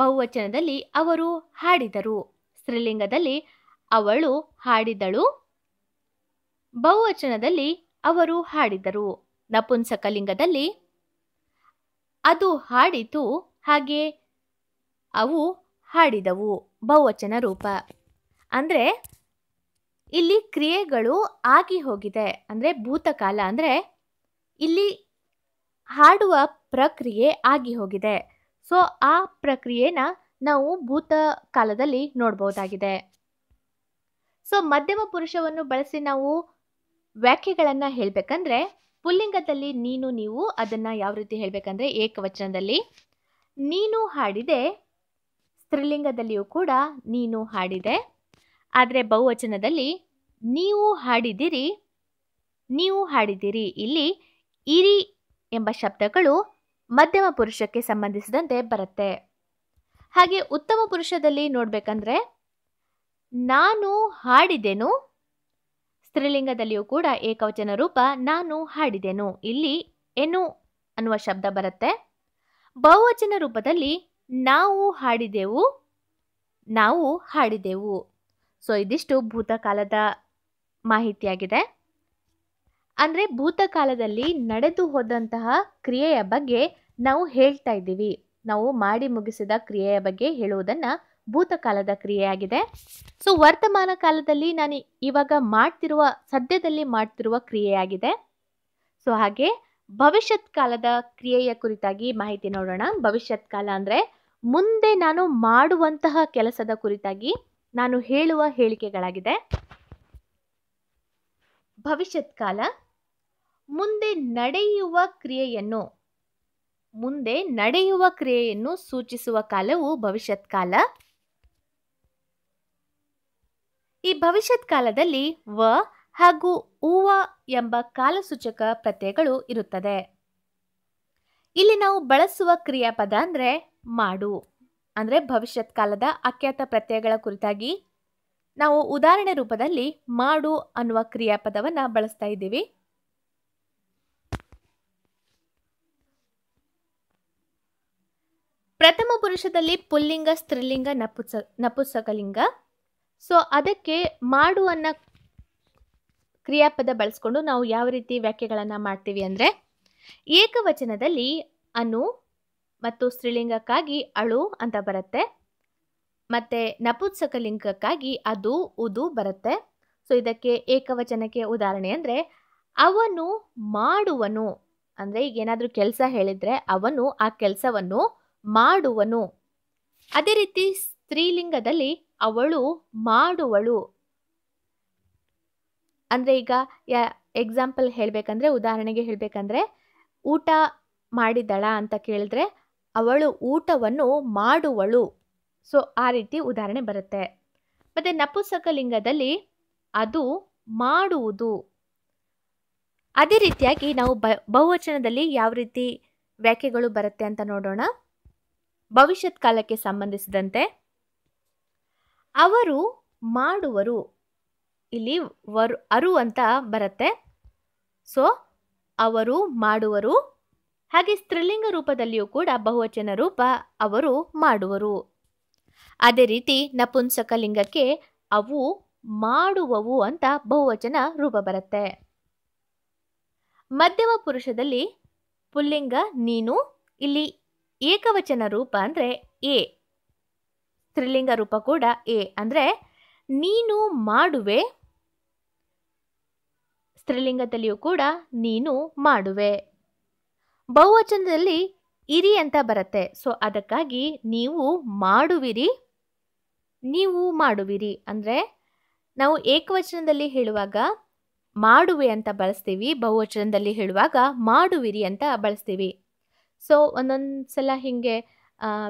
ಬಹುವಚನದಲ್ಲಿ ಅವರು ಹಾಡಿದರು ಸ್ತ್ರೀಲಿಂಗದಲ್ಲಿ ಅವಳು ಹಾಡಿದಳು ಬಹುವಚನದಲ್ಲಿ ಅವರು ಹಾಡಿದರು ನಪುಂಸಕಲಿಂಗದಲ್ಲಿ ಅದು ಹಾಡಿತು ಹಾಗೆ ಅವು ಹಾಡಿದವು ಬಹುವಚನ ರೂಪ ಅಂದರೆ ಇಲ್ಲಿ ಕ್ರಿಯೆಗಳು ಆಗಿ ಹೋಗಿದೆ ಅಂದರೆ ಭೂತಕಾಲ ಅಂದರೆ ಇಲ್ಲಿ ಹಾಡುವ ಪ್ರಕ್ರಿಯೆ ಆಗಿ ಹೋಗಿದೆ ಸೊ ಆ ಪ್ರಕ್ರಿಯೆನ ನಾವು ಭೂತ ಕಾಲದಲ್ಲಿ ನೋಡ್ಬೋದಾಗಿದೆ ಸೊ ಮಧ್ಯಮ ಪುರುಷವನ್ನು ಬಳಸಿ ನಾವು ವ್ಯಾಖ್ಯೆಗಳನ್ನು ಹೇಳಬೇಕಂದ್ರೆ ಪುಲ್ಲಿಂಗದಲ್ಲಿ ನೀನು ನೀವು ಅದನ್ನು ಯಾವ ರೀತಿ ಹೇಳಬೇಕಂದ್ರೆ ಏಕವಚನದಲ್ಲಿ ನೀನು ಹಾಡಿದೆ ಸ್ತ್ರೀಲಿಂಗದಲ್ಲಿಯೂ ಕೂಡ ನೀನು ಹಾಡಿದೆ ಆದರೆ ಬಹುವಚನದಲ್ಲಿ ನೀವು ಹಾಡಿದಿರಿ ನೀವು ಹಾಡಿದಿರಿ ಇಲ್ಲಿ ಇರಿ ಎಂಬ ಶಬ್ದಗಳು ಮಧ್ಯಮ ಪುರುಷಕ್ಕೆ ಸಂಬಂಧಿಸಿದಂತೆ ಬರುತ್ತೆ ಹಾಗೆ ಉತ್ತಮ ಪುರುಷದಲ್ಲಿ ನೋಡಬೇಕಂದ್ರೆ ನಾನು ಹಾಡಿದೆನು ಸ್ತ್ರೀಲಿಂಗದಲ್ಲಿಯೂ ಕೂಡ ಏಕವಚನ ರೂಪ ನಾನು ಹಾಡಿದೆನು ಇಲ್ಲಿ ಏನು ಅನ್ನುವ ಶಬ್ದ ಬರುತ್ತೆ ಬಹುವಚನ ರೂಪದಲ್ಲಿ ನಾವು ಹಾಡಿದೆವು ನಾವು ಹಾಡಿದೆವು ಸೊ ಇದಿಷ್ಟು ಭೂತಕಾಲದ ಮಾಹಿತಿಯಾಗಿದೆ ಅಂದರೆ ಭೂತಕಾಲದಲ್ಲಿ ನಡೆದು ಹೋದಂತಹ ಕ್ರಿಯೆಯ ಬಗ್ಗೆ ನಾವು ಹೇಳ್ತಾ ಇದ್ದೀವಿ ನಾವು ಮಾಡಿ ಮುಗಿಸಿದ ಕ್ರಿಯೆಯ ಬಗ್ಗೆ ಹೇಳುವುದನ್ನು ಭೂತಕಾಲದ ಕ್ರಿಯೆಯಾಗಿದೆ ಸೊ ವರ್ತಮಾನ ಕಾಲದಲ್ಲಿ ನಾನು ಇವಾಗ ಮಾಡ್ತಿರುವ ಸದ್ಯದಲ್ಲಿ ಮಾಡ್ತಿರುವ ಕ್ರಿಯೆಯಾಗಿದೆ ಸೊ ಹಾಗೆ ಭವಿಷ್ಯತ್ ಕಾಲದ ಕ್ರಿಯೆಯ ಕುರಿತಾಗಿ ಮಾಹಿತಿ ನೋಡೋಣ ಭವಿಷ್ಯತ್ ಕಾಲ ಅಂದರೆ ಮುಂದೆ ನಾನು ಮಾಡುವಂತಹ ಕೆಲಸದ ಕುರಿತಾಗಿ ನಾನು ಹೇಳುವ ಹೇಳಿಕೆಗಳಾಗಿದೆ ಭವಿಷ್ಯತ್ ಕಾಲ ಮುಂದೆ ನಡೆಯುವ ಕ್ರಿಯೆಯನ್ನು ಮುಂದೆ ನಡೆಯುವ ಕ್ರಿಯೆಯನ್ನು ಸೂಚಿಸುವ ಕಾಲವು ಭವಿಷ್ಯತ್ ಕಾಲ ಈ ಭವಿಷ್ಯತ್ ಕಾಲದಲ್ಲಿ ವ ಹಾಗೂ ಊವ ಎಂಬ ಕಾಲಸೂಚಕ ಪ್ರತ್ಯಯಗಳು ಇರುತ್ತದೆ ಇಲ್ಲಿ ನಾವು ಬಳಸುವ ಕ್ರಿಯಾಪದ ಅಂದರೆ ಮಾಡು ಅಂದರೆ ಭವಿಷ್ಯತ್ ಕಾಲದ ಅಖ್ಯಾತ ಪ್ರತ್ಯಯಗಳ ಕುರಿತಾಗಿ ನಾವು ಉದಾಹರಣೆ ರೂಪದಲ್ಲಿ ಮಾಡು ಅನ್ನುವ ಕ್ರಿಯಾಪದವನ್ನು ಬಳಸ್ತಾ ಇದ್ದೀವಿ ಪ್ರಥಮ ಪುರುಷದಲ್ಲಿ ಪುಲ್ಲಿಂಗ ಸ್ತ್ರೀಲಿಂಗ ನಪುಸ ನಪುಸಕಲಿಂಗ ಸೊ ಅದಕ್ಕೆ ಮಾಡು ಅನ್ನೋ ಕ್ರಿಯಾಪದ ಬಳಸ್ಕೊಂಡು ನಾವು ಯಾವ ರೀತಿ ವ್ಯಾಖ್ಯೆಗಳನ್ನು ಮಾಡ್ತೀವಿ ಅಂದರೆ ಏಕವಚನದಲ್ಲಿ ಅನು ಮತ್ತು ಸ್ತ್ರೀಲಿಂಗಕ್ಕಾಗಿ ಅಳು ಅಂತ ಬರುತ್ತೆ ಮತ್ತು ನಪುತ್ಸಕಲಿಂಗಕ್ಕಾಗಿ ಅದು ಉದು ಬರುತ್ತೆ ಸೊ ಇದಕ್ಕೆ ಏಕವಚನಕ್ಕೆ ಉದಾಹರಣೆ ಅಂದರೆ ಅವನು ಮಾಡುವನು ಅಂದರೆ ಈಗ ಏನಾದರೂ ಕೆಲಸ ಹೇಳಿದರೆ ಅವನು ಆ ಕೆಲಸವನ್ನು ಮಾಡುವನು ಅದೇ ರೀತಿ ಸ್ತ್ರೀಲಿಂಗದಲ್ಲಿ ಅವಳು ಮಾಡುವಳು ಅಂದರೆ ಈಗ ಯಾ ಎಕ್ಸಾಂಪಲ್ ಹೇಳಬೇಕಂದ್ರೆ ಉದಾಹರಣೆಗೆ ಹೇಳಬೇಕಂದ್ರೆ ಊಟ ಮಾಡಿದಳ ಅಂತ ಕೇಳಿದ್ರೆ ಅವಳು ಊಟವನ್ನು ಮಾಡುವಳು ಸೊ ಆ ರೀತಿ ಉದಾಹರಣೆ ಬರುತ್ತೆ ಮತ್ತು ನಪುಸಕಲಿಂಗದಲ್ಲಿ ಅದು ಮಾಡುವುದು ಅದೇ ರೀತಿಯಾಗಿ ನಾವು ಬ ಬಹುವಚನದಲ್ಲಿ ಯಾವ ರೀತಿ ವ್ಯಾಖ್ಯೆಗಳು ಬರುತ್ತೆ ಅಂತ ನೋಡೋಣ ಭವಿಷ್ಯತ್ ಕಾಲಕ್ಕೆ ಸಂಬಂಧಿಸಿದಂತೆ ಅವರು ಮಾಡುವರು ಇಲ್ಲಿ ವರು ಅರು ಅಂತ ಬರುತ್ತೆ ಸೊ ಅವರು ಮಾಡುವರು ಹಾಗೆ ಸ್ತ್ರೀಲಿಂಗ ರೂಪದಲ್ಲಿಯೂ ಕೂಡ ಬಹುವಚನ ರೂಪ ಅವರು ಮಾಡುವರು ಅದೇ ರೀತಿ ನಪುಂಸಕಲಿಂಗಕ್ಕೆ ಅವು ಮಾಡುವವು ಅಂತ ಬಹುವಚನ ರೂಪ ಬರುತ್ತೆ ಮಧ್ಯಮ ಪುರುಷದಲ್ಲಿ ಪುಲ್ಲಿಂಗ ನೀನು ಇಲ್ಲಿ ಏಕವಚನ ರೂಪ ಅಂದರೆ ಎ ಸ್ತ್ರೀಲಿಂಗ ರೂಪ ಕೂಡ ಎ ಅಂದರೆ ನೀನು ಮಾಡುವೆ ಸ್ತ್ರೀಲಿಂಗದಲ್ಲಿಯೂ ಕೂಡ ನೀನು ಮಾಡುವೆ ಬಹುವಚನದಲ್ಲಿ ಇರಿ ಅಂತ ಬರುತ್ತೆ ಸೊ ಅದಕ್ಕಾಗಿ ನೀವು ಮಾಡುವಿರಿ ನೀವು ಮಾಡುವಿರಿ ಅಂದರೆ ನಾವು ಏಕವಚನದಲ್ಲಿ ಹೇಳುವಾಗ ಮಾಡುವೆ ಅಂತ ಬಳಸ್ತೀವಿ ಬಹುವಚನದಲ್ಲಿ ಹೇಳುವಾಗ ಮಾಡುವಿರಿ ಅಂತ ಬಳಸ್ತೀವಿ ಸೊ ಒಂದೊಂದು ಸಲ ಹೀಗೆ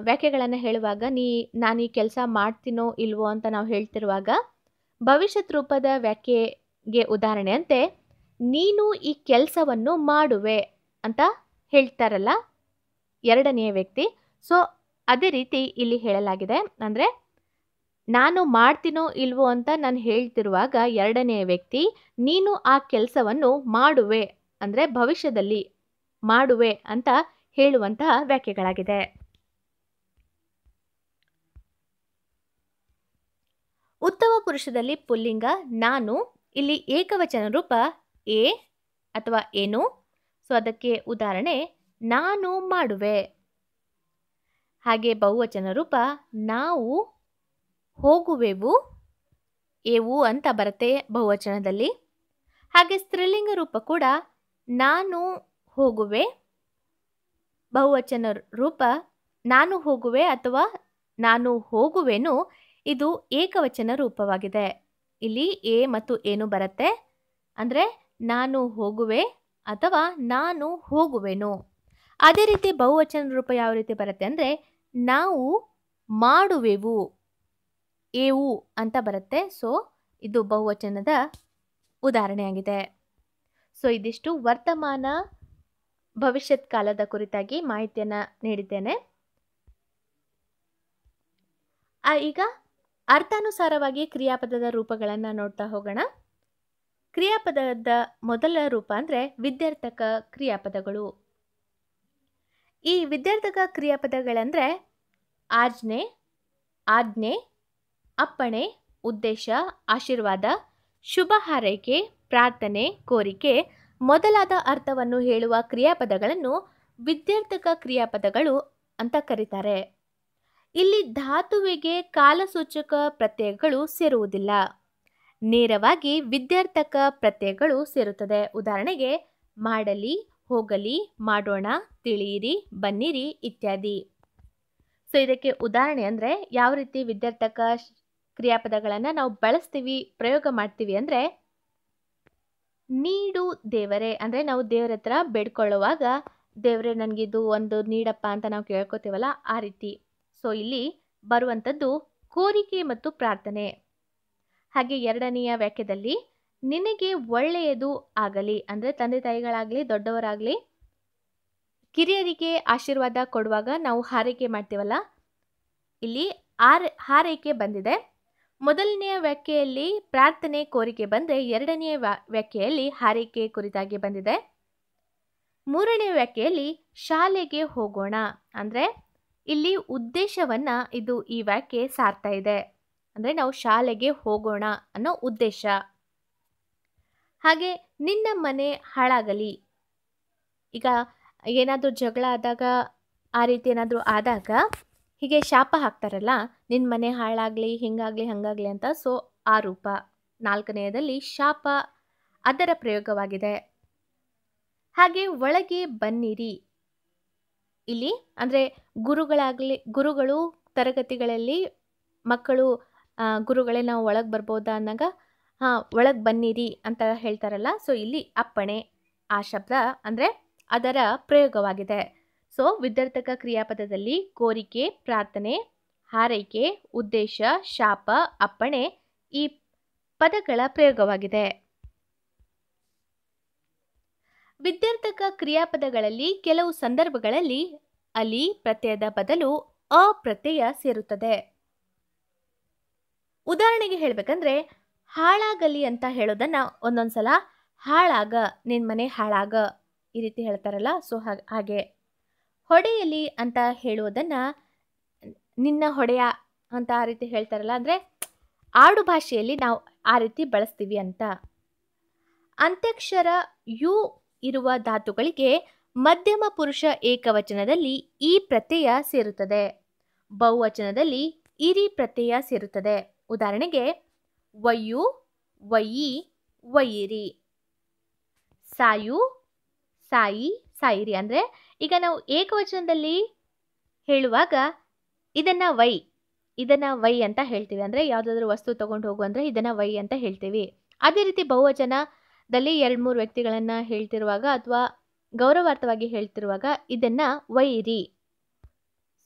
ವ್ಯಾಖ್ಯೆಗಳನ್ನು ಹೇಳುವಾಗ ನೀ ನಾನು ಈ ಕೆಲಸ ಮಾಡ್ತೀನೋ ಇಲ್ವೋ ಅಂತ ನಾವು ಹೇಳ್ತಿರುವಾಗ ಭವಿಷ್ಯತ್ ರೂಪದ ವ್ಯಾಖ್ಯೆಗೆ ಉದಾಹರಣೆಯಂತೆ ನೀನು ಈ ಕೆಲಸವನ್ನು ಮಾಡುವೆ ಅಂತ ಹೇಳ್ತಾರಲ್ಲ ಎರಡನೆಯ ವ್ಯಕ್ತಿ ಸೊ ಅದೇ ರೀತಿ ಇಲ್ಲಿ ಹೇಳಲಾಗಿದೆ ಅಂದರೆ ನಾನು ಮಾಡ್ತೀನೋ ಇಲ್ವೋ ಅಂತ ನಾನು ಹೇಳ್ತಿರುವಾಗ ಎರಡನೆಯ ವ್ಯಕ್ತಿ ನೀನು ಆ ಕೆಲಸವನ್ನು ಮಾಡುವೆ ಅಂದರೆ ಭವಿಷ್ಯದಲ್ಲಿ ಮಾಡುವೆ ಅಂತ ಹೇಳುವಂತಹ ವ್ಯಾಖ್ಯೆಗಳಾಗಿದೆ ಉತ್ತಮ ಪುರುಷದಲ್ಲಿ ಪುಲ್ಲಿಂಗ ನಾನು ಇಲ್ಲಿ ಏಕವಚನ ರೂಪ ಎ ಅಥವಾ ಏನು ಸೊ ಅದಕ್ಕೆ ಉದಾಹರಣೆ ನಾನು ಮಾಡುವೆ ಹಾಗೆ ಬಹುವಚನ ರೂಪ ನಾವು ಹೋಗುವೆವು ಎವು ಅಂತ ಬರುತ್ತೆ ಬಹುವಚನದಲ್ಲಿ ಹಾಗೆ ಸ್ತ್ರೀಲಿಂಗ ರೂಪ ಕೂಡ ನಾನು ಹೋಗುವೆ ಬಹುವಚನ ರೂಪ ನಾನು ಹೋಗುವೆ ಅಥವಾ ನಾನು ಹೋಗುವೆನು ಇದು ಏಕವಚನ ರೂಪವಾಗಿದೆ ಇಲ್ಲಿ ಎ ಮತ್ತು ಏನು ಬರುತ್ತೆ ಅಂದರೆ ನಾನು ಹೋಗುವೆ ಅಥವಾ ನಾನು ಹೋಗುವೆನು ಅದೇ ರೀತಿ ಬಹುವಚನ ರೂಪ ಯಾವ ರೀತಿ ಬರುತ್ತೆ ಅಂದರೆ ನಾವು ಮಾಡುವೆವು ಏವು ಅಂತ ಬರುತ್ತೆ ಸೊ ಇದು ಬಹುವಚನದ ಉದಾಹರಣೆಯಾಗಿದೆ ಸೊ ಇದಿಷ್ಟು ವರ್ತಮಾನ ಭವಿಷ್ಯತ್ ಕಾಲದ ಕುರಿತಾಗಿ ಮಾಹಿತಿಯನ್ನು ನೀಡಿದ್ದೇನೆ ಈಗ ಅರ್ಥಾನುಸಾರವಾಗಿ ಕ್ರಿಯಾಪದದ ರೂಪಗಳನ್ನು ನೋಡ್ತಾ ಹೋಗೋಣ ಕ್ರಿಯಾಪದದ ಮೊದಲ ರೂಪ ಅಂದರೆ ವಿದ್ಯಾರ್ಥಕ ಕ್ರಿಯಾಪದಗಳು ಈ ವಿದ್ಯಾರ್ಥಕ ಕ್ರಿಯಾಪದಗಳಂದರೆ ಆಜ್ಞೆ ಆಜ್ಞೆ ಅಪ್ಪಣೆ ಉದ್ದೇಶ ಆಶೀರ್ವಾದ ಶುಭ ಹಾರೈಕೆ ಪ್ರಾರ್ಥನೆ ಕೋರಿಕೆ ಮೊದಲಾದ ಅರ್ಥವನ್ನು ಹೇಳುವ ಕ್ರಿಯಾಪದಗಳನ್ನು ವಿದ್ಯಾರ್ಥಕ ಕ್ರಿಯಾಪದಗಳು ಅಂತ ಕರೀತಾರೆ ಇಲ್ಲಿ ಧಾತುವಿಗೆ ಕಾಲಸೂಚಕ ಪ್ರತ್ಯಯಗಳು ಸೇರುವುದಿಲ್ಲ ನೇರವಾಗಿ ವಿದ್ಯಾರ್ಥಕ ಪ್ರತ್ಯಯಗಳು ಸೇರುತ್ತದೆ ಉದಾಹರಣೆಗೆ ಮಾಡಲಿ ಹೋಗಲಿ ಮಾಡೋಣ ತಿಳಿಯಿರಿ ಬನ್ನಿರಿ ಇತ್ಯಾದಿ ಸೊ ಇದಕ್ಕೆ ಉದಾಹರಣೆ ಅಂದರೆ ಯಾವ ರೀತಿ ವಿದ್ಯಾರ್ಥಕ ಕ್ರಿಯಾಪದಗಳನ್ನು ನಾವು ಬಳಸ್ತೀವಿ ಪ್ರಯೋಗ ಮಾಡ್ತೀವಿ ಅಂದರೆ ನೀಡು ದೇವರೇ ಅಂದರೆ ನಾವು ದೇವರ ಹತ್ರ ಬೇಡ್ಕೊಳ್ಳುವಾಗ ದೇವರೇ ನನಗಿದು ಒಂದು ನೀಡಪ್ಪ ಅಂತ ನಾವು ಕೇಳ್ಕೊತೀವಲ್ಲ ಆ ರೀತಿ ಸೊ ಇಲ್ಲಿ ಬರುವಂಥದ್ದು ಕೋರಿಕೆ ಮತ್ತು ಪ್ರಾರ್ಥನೆ ಹಾಗೆ ಎರಡನೆಯ ವ್ಯಾಖ್ಯದಲ್ಲಿ ನಿನಗೆ ಒಳ್ಳೆಯದು ಆಗಲಿ ಅಂದರೆ ತಂದೆ ತಾಯಿಗಳಾಗಲಿ ದೊಡ್ಡವರಾಗಲಿ ಕಿರಿಯರಿಗೆ ಆಶೀರ್ವಾದ ಕೊಡುವಾಗ ನಾವು ಹಾರೈಕೆ ಮಾಡ್ತೀವಲ್ಲ ಇಲ್ಲಿ ಆರ್ ಹಾರೈಕೆ ಬಂದಿದೆ ಮೊದಲನೆಯ ವ್ಯಾಖ್ಯೆಯಲ್ಲಿ ಪ್ರಾರ್ಥನೆ ಕೋರಿಕೆ ಬಂದರೆ ಎರಡನೆಯ ವ್ಯಾಖ್ಯೆಯಲ್ಲಿ ಹಾರೈಕೆ ಕುರಿತಾಗಿ ಬಂದಿದೆ ಮೂರನೇ ವ್ಯಾಖ್ಯೆಯಲ್ಲಿ ಶಾಲೆಗೆ ಹೋಗೋಣ ಅಂದರೆ ಇಲ್ಲಿ ಉದ್ದೇಶವನ್ನು ಇದು ಈ ವಾಕ್ಯ ಸಾರ್ತಾ ಇದೆ ಅಂದರೆ ನಾವು ಶಾಲೆಗೆ ಹೋಗೋಣ ಅನ್ನೋ ಉದ್ದೇಶ ಹಾಗೆ ನಿನ್ನ ಮನೆ ಹಾಳಾಗಲಿ ಈಗ ಏನಾದರೂ ಜಗಳ ಆದಾಗ ಆ ರೀತಿ ಏನಾದರೂ ಆದಾಗ ಹೀಗೆ ಶಾಪ ಹಾಕ್ತಾರಲ್ಲ ನಿನ್ನ ಮನೆ ಹಾಳಾಗಲಿ ಹಿಂಗಾಗಲಿ ಹಂಗಾಗಲಿ ಅಂತ ಸೊ ಆ ರೂಪ ನಾಲ್ಕನೆಯದಲ್ಲಿ ಶಾಪ ಅದರ ಪ್ರಯೋಗವಾಗಿದೆ ಹಾಗೆ ಒಳಗೆ ಬನ್ನಿರಿ ಇಲ್ಲಿ ಅಂದರೆ ಗುರುಗಳಾಗಲಿ ಗುರುಗಳು ತರಗತಿಗಳಲ್ಲಿ ಮಕ್ಕಳು ಗುರುಗಳೇ ನಾವು ಒಳಗೆ ಬರ್ಬೋದಾ ಅಂದಾಗ ಹಾಂ ಒಳಗೆ ಬನ್ನಿರಿ ಅಂತ ಹೇಳ್ತಾರಲ್ಲ ಸೊ ಇಲ್ಲಿ ಅಪ್ಪಣೆ ಆ ಶಬ್ದ ಅಂದರೆ ಅದರ ಪ್ರಯೋಗವಾಗಿದೆ ಸೊ ವಿದ್ಯಾರ್ಥಕ ಕ್ರಿಯಾಪದದಲ್ಲಿ ಕೋರಿಕೆ ಪ್ರಾರ್ಥನೆ ಹಾರೈಕೆ ಉದ್ದೇಶ ಶಾಪ ಅಪ್ಪಣೆ ಈ ಪದಗಳ ಪ್ರಯೋಗವಾಗಿದೆ ವಿದ್ಯಾರ್ಥಕ ಕ್ರಿಯಾಪದಗಳಲ್ಲಿ ಕೆಲವು ಸಂದರ್ಭಗಳಲ್ಲಿ ಅಲಿ ಪ್ರತ್ಯಯದ ಬದಲು ಅ ಸೇರುತ್ತದೆ ಉದಾಹರಣೆಗೆ ಹೇಳಬೇಕಂದ್ರೆ ಹಾಳಾಗಲಿ ಅಂತ ಹೇಳೋದನ್ನ ಒಂದೊಂದ್ಸಲ ಹಾಳಾಗ ನಿನ್ ಮನೆ ಹಾಳಾಗ ಈ ರೀತಿ ಹೇಳ್ತಾರಲ್ಲ ಸೊ ಹಾಗೆ ಹೊಡೆಯಲಿ ಅಂತ ಹೇಳುವುದನ್ನ ನಿನ್ನ ಹೊಡೆಯ ಅಂತ ಆ ರೀತಿ ಹೇಳ್ತಾರಲ್ಲ ಅಂದ್ರೆ ಆಡು ಭಾಷೆಯಲ್ಲಿ ನಾವು ಆ ರೀತಿ ಬಳಸ್ತೀವಿ ಅಂತ ಅಂತ್ಯಕ್ಷರ ಯು ಇರುವ ಧಾತುಗಳಿಗೆ ಮಧ್ಯಮ ಪುರುಷ ಏಕವಚನದಲ್ಲಿ ಈ ಪ್ರತ್ಯಯ ಸೇರುತ್ತದೆ ಬಹುವಚನದಲ್ಲಿ ಇರಿ ಪ್ರತ್ಯಯ ಸೇರುತ್ತದೆ ಉದಾಹರಣೆಗೆ ವಯ್ಯು ವಯ್ಯಿ ವಯ್ಯಿರಿ ಸಾಯು ಸಾಯಿ ಸಾಯಿರಿ ಅಂದರೆ ಈಗ ನಾವು ಏಕವಚನದಲ್ಲಿ ಹೇಳುವಾಗ ಇದನ್ನು ವೈ ಇದನ್ನು ವೈ ಅಂತ ಹೇಳ್ತೀವಿ ಅಂದರೆ ಯಾವುದಾದ್ರೂ ವಸ್ತು ತೊಗೊಂಡು ಹೋಗು ಅಂದರೆ ಇದನ್ನು ವೈ ಅಂತ ಹೇಳ್ತೀವಿ ಅದೇ ರೀತಿ ಬಹುವಚನ ದಲ್ಲಿ ಎರಡು ಮೂರು ವ್ಯಕ್ತಿಗಳನ್ನು ಹೇಳ್ತಿರುವಾಗ ಅಥವಾ ಗೌರವಾರ್ಥವಾಗಿ ಹೇಳ್ತಿರುವಾಗ ಇದನ್ನು ವೈರಿ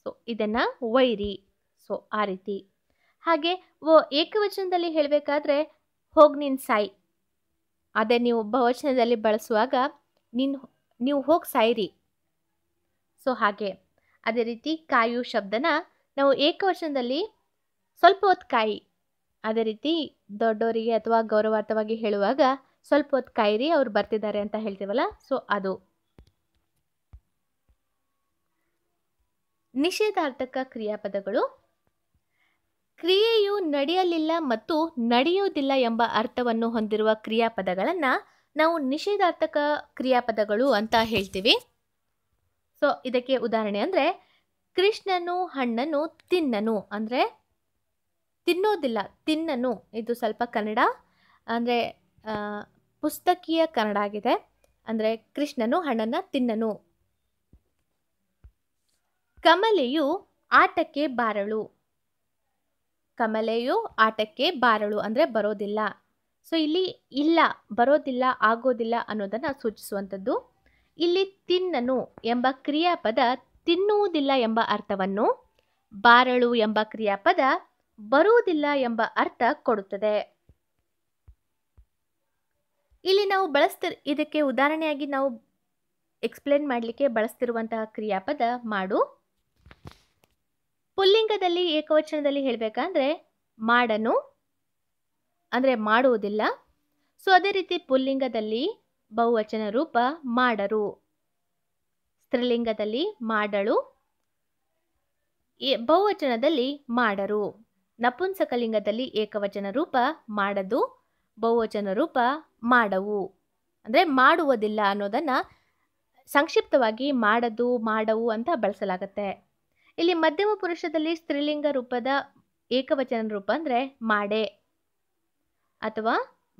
ಸೊ ಇದನ್ನು ವೈರಿ ಸೊ ಆ ರೀತಿ ಹಾಗೆ ಓ ಏಕವಚನದಲ್ಲಿ ಹೇಳಬೇಕಾದ್ರೆ ಹೋಗ್ ನಿನ್ ಸಾಯಿ ಅದೇ ನೀವು ಬಹುವಚನದಲ್ಲಿ ಬಳಸುವಾಗ ನಿನ್ ನೀವು ಹೋಗಿ ಸಾಯಿರಿ ಸೊ ಹಾಗೆ ಅದೇ ರೀತಿ ಕಾಯು ಶಬ್ದನ ನಾವು ಏಕವಚನದಲ್ಲಿ ಸ್ವಲ್ಪ ಹೊತ್ತು ಕಾಯಿ ಅದೇ ರೀತಿ ದೊಡ್ಡವರಿಗೆ ಅಥವಾ ಗೌರವಾರ್ಥವಾಗಿ ಹೇಳುವಾಗ ಸ್ವಲ್ಪ ಹೊತ್ತು ಕಾಯಿರಿ ಅವ್ರು ಬರ್ತಿದ್ದಾರೆ ಅಂತ ಹೇಳ್ತೀವಲ್ಲ ಸೊ ಅದು ನಿಷೇಧಾರ್ಥಕ ಕ್ರಿಯಾಪದಗಳು ಕ್ರಿಯೆಯು ನಡೆಯಲಿಲ್ಲ ಮತ್ತು ನಡೆಯುವುದಿಲ್ಲ ಎಂಬ ಅರ್ಥವನ್ನು ಹೊಂದಿರುವ ಕ್ರಿಯಾಪದಗಳನ್ನು ನಾವು ನಿಷೇಧಾರ್ಥಕ ಕ್ರಿಯಾಪದಗಳು ಅಂತ ಹೇಳ್ತೀವಿ ಸೊ ಇದಕ್ಕೆ ಉದಾಹರಣೆ ಅಂದರೆ ಕೃಷ್ಣನು ಹಣ್ಣನ್ನು ತಿನ್ನನು ಅಂದರೆ ತಿನ್ನೋದಿಲ್ಲ ತಿನ್ನನು ಇದು ಸ್ವಲ್ಪ ಕನ್ನಡ ಅಂದರೆ ಪುಸ್ತಕೀಯ ಕನ್ನಡ ಆಗಿದೆ ಅಂದರೆ ಕೃಷ್ಣನು ಹಣ್ಣನ್ನು ತಿನ್ನನು ಕಮಲೆಯು ಆಟಕ್ಕೆ ಬಾರಳು ಕಮಲೆಯು ಆಟಕ್ಕೆ ಬಾರಳು ಅಂದರೆ ಬರೋದಿಲ್ಲ ಸೊ ಇಲ್ಲಿ ಇಲ್ಲ ಬರೋದಿಲ್ಲ ಆಗೋದಿಲ್ಲ ಅನ್ನೋದನ್ನು ಸೂಚಿಸುವಂಥದ್ದು ಇಲ್ಲಿ ತಿನ್ನನು ಎಂಬ ಕ್ರಿಯಾಪದ ತಿನ್ನುವುದಿಲ್ಲ ಎಂಬ ಅರ್ಥವನ್ನು ಬಾರಳು ಎಂಬ ಕ್ರಿಯಾಪದ ಬರುವುದಿಲ್ಲ ಎಂಬ ಅರ್ಥ ಕೊಡುತ್ತದೆ ಇಲ್ಲಿ ನಾವು ಬಳಸ್ತಿರ್ ಇದಕ್ಕೆ ಉದಾಹರಣೆಯಾಗಿ ನಾವು ಎಕ್ಸ್ಪ್ಲೇನ್ ಮಾಡಲಿಕ್ಕೆ ಬಳಸ್ತಿರುವಂತಹ ಕ್ರಿಯಾಪದ ಮಾಡು ಪುಲ್ಲಿಂಗದಲ್ಲಿ ಏಕವಚನದಲ್ಲಿ ಹೇಳಬೇಕಂದ್ರೆ ಮಾಡನು ಅಂದರೆ ಮಾಡುವುದಿಲ್ಲ ಸೊ ಅದೇ ರೀತಿ ಪುಲ್ಲಿಂಗದಲ್ಲಿ ಬಹುವಚನ ರೂಪ ಮಾಡರು ಸ್ತ್ರೀಲಿಂಗದಲ್ಲಿ ಮಾಡಳು ಬಹುವಚನದಲ್ಲಿ ಮಾಡರು ನಪುಂಸಕಲಿಂಗದಲ್ಲಿ ಏಕವಚನ ರೂಪ ಮಾಡದು ಬಹುವಚನ ರೂಪ ಮಾಡವು ಅಂದರೆ ಮಾಡುವುದಿಲ್ಲ ಅನ್ನೋದನ್ನು ಸಂಕ್ಷಿಪ್ತವಾಗಿ ಮಾಡದು ಮಾಡವು ಅಂತ ಬಳಸಲಾಗತ್ತೆ ಇಲ್ಲಿ ಮಧ್ಯಮ ಪುರುಷದಲ್ಲಿ ಸ್ತ್ರೀಲಿಂಗ ರೂಪದ ಏಕವಚನ ರೂಪ ಅಂದರೆ ಮಾಡೆ ಅಥವಾ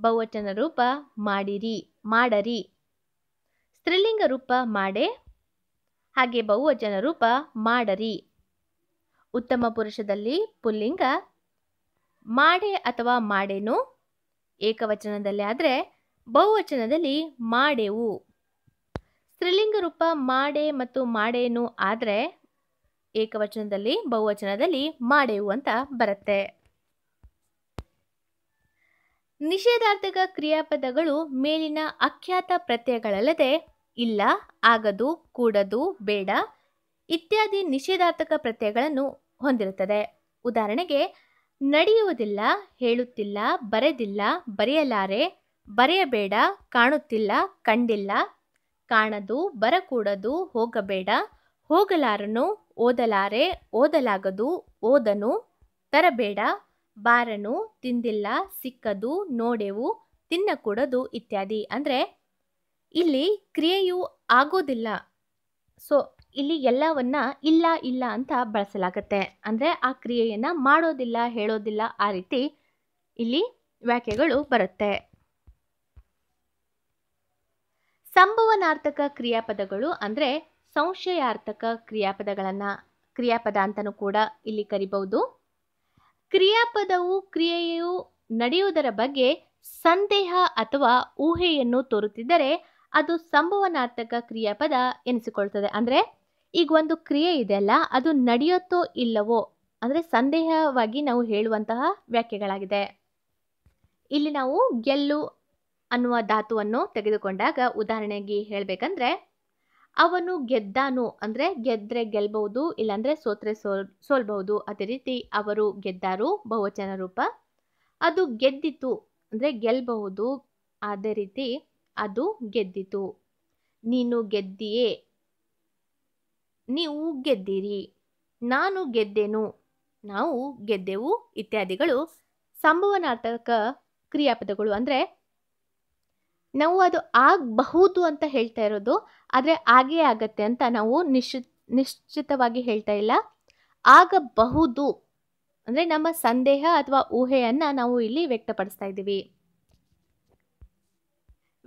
ಬಹುವಚನ ರೂಪ ಮಾಡಿರಿ ಮಾಡರಿ ಸ್ತ್ರೀಲಿಂಗ ರೂಪ ಮಾಡೆ ಹಾಗೆ ಬಹುವಚನ ರೂಪ ಮಾಡರಿ ಉತ್ತಮ ಪುರುಷದಲ್ಲಿ ಪುಲ್ಲಿಂಗ ಮಾಡೆ ಅಥವಾ ಮಾಡೇನು ಏಕವಚನದಲ್ಲಿ ಆದರೆ ಬಹುವಚನದಲ್ಲಿ ಮಾಡೆವು ಸ್ತ್ರೀಲಿಂಗ ರೂಪ ಮಾಡೆ ಮತ್ತು ಮಾಡೇನು ಆದರೆ ಏಕವಚನದಲ್ಲಿ ಬಹುವಚನದಲ್ಲಿ ಮಾಡೆವು ಅಂತ ಬರುತ್ತೆ ನಿಷೇಧಾರ್ಥಕ ಕ್ರಿಯಾಪದಗಳು ಮೇಲಿನ ಅಖ್ಯಾತ ಪ್ರತ್ಯಯಗಳಲ್ಲದೆ ಇಲ್ಲ ಆಗದು ಕೂಡದು ಬೇಡ ಇತ್ಯಾದಿ ನಿಷೇಧಾರ್ಥಕ ಪ್ರತ್ಯಯಗಳನ್ನು ಹೊಂದಿರುತ್ತದೆ ಉದಾಹರಣೆಗೆ ನಡೆಯುವುದಿಲ್ಲ ಹೇಳುತ್ತಿಲ್ಲ ಬರೆದಿಲ್ಲ ಬರೆಯಲಾರೆ ಬರೆಯಬೇಡ ಕಾಣುತ್ತಿಲ್ಲ ಕಂಡಿಲ್ಲ ಕಾಣದು ಬರಕೂಡದು ಹೋಗಬೇಡ ಹೋಗಲಾರನು ಓದಲಾರೆ ಓದಲಾಗದು ಓದನು ತರಬೇಡ ಬಾರನು ತಿಂದಿಲ್ಲ ಸಿಕ್ಕದು ನೋಡೆವು ತಿನ್ನಕೂಡದು ಇತ್ಯಾದಿ ಅಂದರೆ ಇಲ್ಲಿ ಕ್ರಿಯೆಯು ಆಗೋದಿಲ್ಲ ಸೊ ಇಲ್ಲಿ ಎಲ್ಲವನ್ನ ಇಲ್ಲ ಇಲ್ಲ ಅಂತ ಬಳಸಲಾಗತ್ತೆ ಅಂದರೆ ಆ ಕ್ರಿಯೆಯನ್ನು ಮಾಡೋದಿಲ್ಲ ಹೇಳೋದಿಲ್ಲ ಆ ರೀತಿ ಇಲ್ಲಿ ವ್ಯಾಖ್ಯೆಗಳು ಬರುತ್ತೆ ಸಂಭವನಾರ್ಥಕ ಕ್ರಿಯಾಪದಗಳು ಅಂದರೆ ಸಂಶಯಾರ್ಥಕ ಕ್ರಿಯಾಪದಗಳನ್ನು ಕ್ರಿಯಾಪದ ಅಂತಲೂ ಕೂಡ ಇಲ್ಲಿ ಕರಿಬಹುದು ಕ್ರಿಯಾಪದವು ಕ್ರಿಯೆಯು ನಡೆಯುವುದರ ಬಗ್ಗೆ ಸಂದೇಹ ಅಥವಾ ಊಹೆಯನ್ನು ತೋರುತ್ತಿದ್ದರೆ ಅದು ಸಂಭವನಾರ್ಥಕ ಕ್ರಿಯಾಪದ ಎನಿಸಿಕೊಳ್ತದೆ ಅಂದರೆ ಈಗ ಒಂದು ಕ್ರಿಯೆ ಇದೆಯಲ್ಲ ಅದು ನಡೆಯುತ್ತೋ ಇಲ್ಲವೋ ಅಂದರೆ ಸಂದೇಹವಾಗಿ ನಾವು ಹೇಳುವಂತಹ ವ್ಯಾಖ್ಯೆಗಳಾಗಿದೆ ಇಲ್ಲಿ ನಾವು ಗೆಲ್ಲು ಅನ್ನುವ ಧಾತುವನ್ನು ತೆಗೆದುಕೊಂಡಾಗ ಉದಾಹರಣೆಗೆ ಹೇಳಬೇಕಂದ್ರೆ ಅವನು ಗೆದ್ದಾನು ಅಂದರೆ ಗೆದ್ದರೆ ಗೆಲ್ಬಹುದು ಇಲ್ಲಾಂದರೆ ಸೋತ್ರೆ ಸೋಲ್ ಸೋಲ್ಬಹುದು ಅದೇ ರೀತಿ ಅವರು ಗೆದ್ದಾರು ಬಹುವಚನ ರೂಪ ಅದು ಗೆದ್ದಿತು ಅಂದರೆ ಗೆಲ್ಬಹುದು ಅದೇ ರೀತಿ ಅದು ಗೆದ್ದಿತು ನೀನು ಗೆದ್ದಿಯೇ ನೀವು ಗೆದ್ದಿರಿ ನಾನು ಗೆದ್ದೆನು ನಾವು ಗೆದ್ದೆವು ಇತ್ಯಾದಿಗಳು ಸಂಭವನಾರ್ಥಕ ಕ್ರಿಯಾಪದಗಳು ಅಂದರೆ ನಾವು ಅದು ಆಗಬಹುದು ಅಂತ ಹೇಳ್ತಾ ಇರೋದು ಆದರೆ ಆಗೇ ಆಗತ್ತೆ ಅಂತ ನಾವು ನಿಶ್ಚಿ ನಿಶ್ಚಿತವಾಗಿ ಹೇಳ್ತಾ ಇಲ್ಲ ಆಗಬಹುದು ಅಂದರೆ ನಮ್ಮ ಸಂದೇಹ ಅಥವಾ ಊಹೆಯನ್ನು ನಾವು ಇಲ್ಲಿ ವ್ಯಕ್ತಪಡಿಸ್ತಾ ಇದ್ದೀವಿ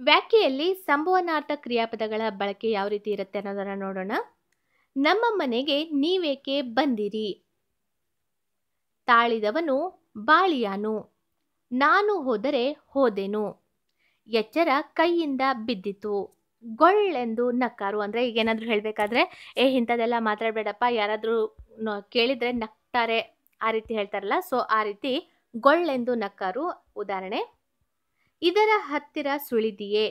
ವ್ಯಾಖ್ಯೆಯಲ್ಲಿ ಸಂಭವನಾರ್ಥ ಕ್ರಿಯಾಪದಗಳ ಬಳಕೆ ಯಾವ ರೀತಿ ಇರುತ್ತೆ ಅನ್ನೋದನ್ನು ನೋಡೋಣ ನಮ್ಮ ಮನೆಗೆ ನೀವೇಕೆ ಬಂದಿರಿ ತಾಳಿದವನು ಬಾಳಿಯಾನು ನಾನು ಹೋದರೆ ಹೋದೆನು ಎಚ್ಚರ ಕೈಯಿಂದ ಬಿದ್ದಿತು ಗೊಳ್ಳೆಂದು ನಕ್ಕಾರು ಅಂದರೆ ಈಗ ಏನಾದರೂ ಹೇಳಬೇಕಾದ್ರೆ ಏ ಇಂಥದ್ದೆಲ್ಲ ಮಾತಾಡಬೇಡಪ್ಪ ಯಾರಾದರೂ ಕೇಳಿದರೆ ನಕ್ತಾರೆ ಆ ರೀತಿ ಹೇಳ್ತಾರಲ್ಲ ಸೊ ಆ ರೀತಿ ಗೊಳ್ಳೆಂದು ನಕ್ಕಾರು ಉದಾಹರಣೆ ಇದರ ಹತ್ತಿರ ಸುಳಿದಿಯೇ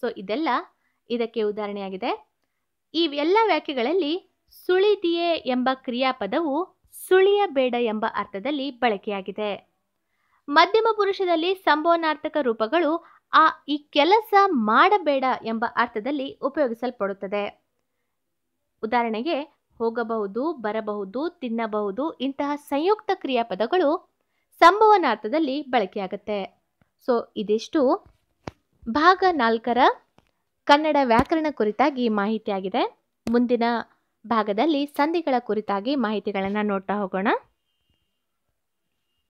ಸೊ ಇದೆಲ್ಲ ಇದಕ್ಕೆ ಉದಾಹರಣೆಯಾಗಿದೆ ಈ ಎಲ್ಲ ವ್ಯಾಖ್ಯೆಗಳಲ್ಲಿ ಸುಳಿದಿಯೇ ಎಂಬ ಕ್ರಿಯಾಪದವು ಸುಳಿಯಬೇಡ ಎಂಬ ಅರ್ಥದಲ್ಲಿ ಬಳಕೆಯಾಗಿದೆ ಮಧ್ಯಮ ಪುರುಷದಲ್ಲಿ ಸಂಭವನಾರ್ಥಕ ರೂಪಗಳು ಆ ಈ ಕೆಲಸ ಮಾಡಬೇಡ ಎಂಬ ಅರ್ಥದಲ್ಲಿ ಉಪಯೋಗಿಸಲ್ಪಡುತ್ತದೆ ಉದಾಹರಣೆಗೆ ಹೋಗಬಹುದು ಬರಬಹುದು ತಿನ್ನಬಹುದು ಇಂತಹ ಸಂಯುಕ್ತ ಕ್ರಿಯಾಪದಗಳು ಸಂಭವನಾರ್ಥದಲ್ಲಿ ಬಳಕೆಯಾಗುತ್ತೆ ಸೊ ಇದಿಷ್ಟು ಭಾಗ ನಾಲ್ಕರ ಕನ್ನಡ ವ್ಯಾಕರಣ ಕುರಿತಾಗಿ ಮಾಹಿತಿಯಾಗಿದೆ ಮುಂದಿನ ಭಾಗದಲ್ಲಿ ಸಂಧಿಗಳ ಕುರಿತಾಗಿ ಮಾಹಿತಿಗಳನ್ನು ನೋಡ್ತಾ ಹೋಗೋಣ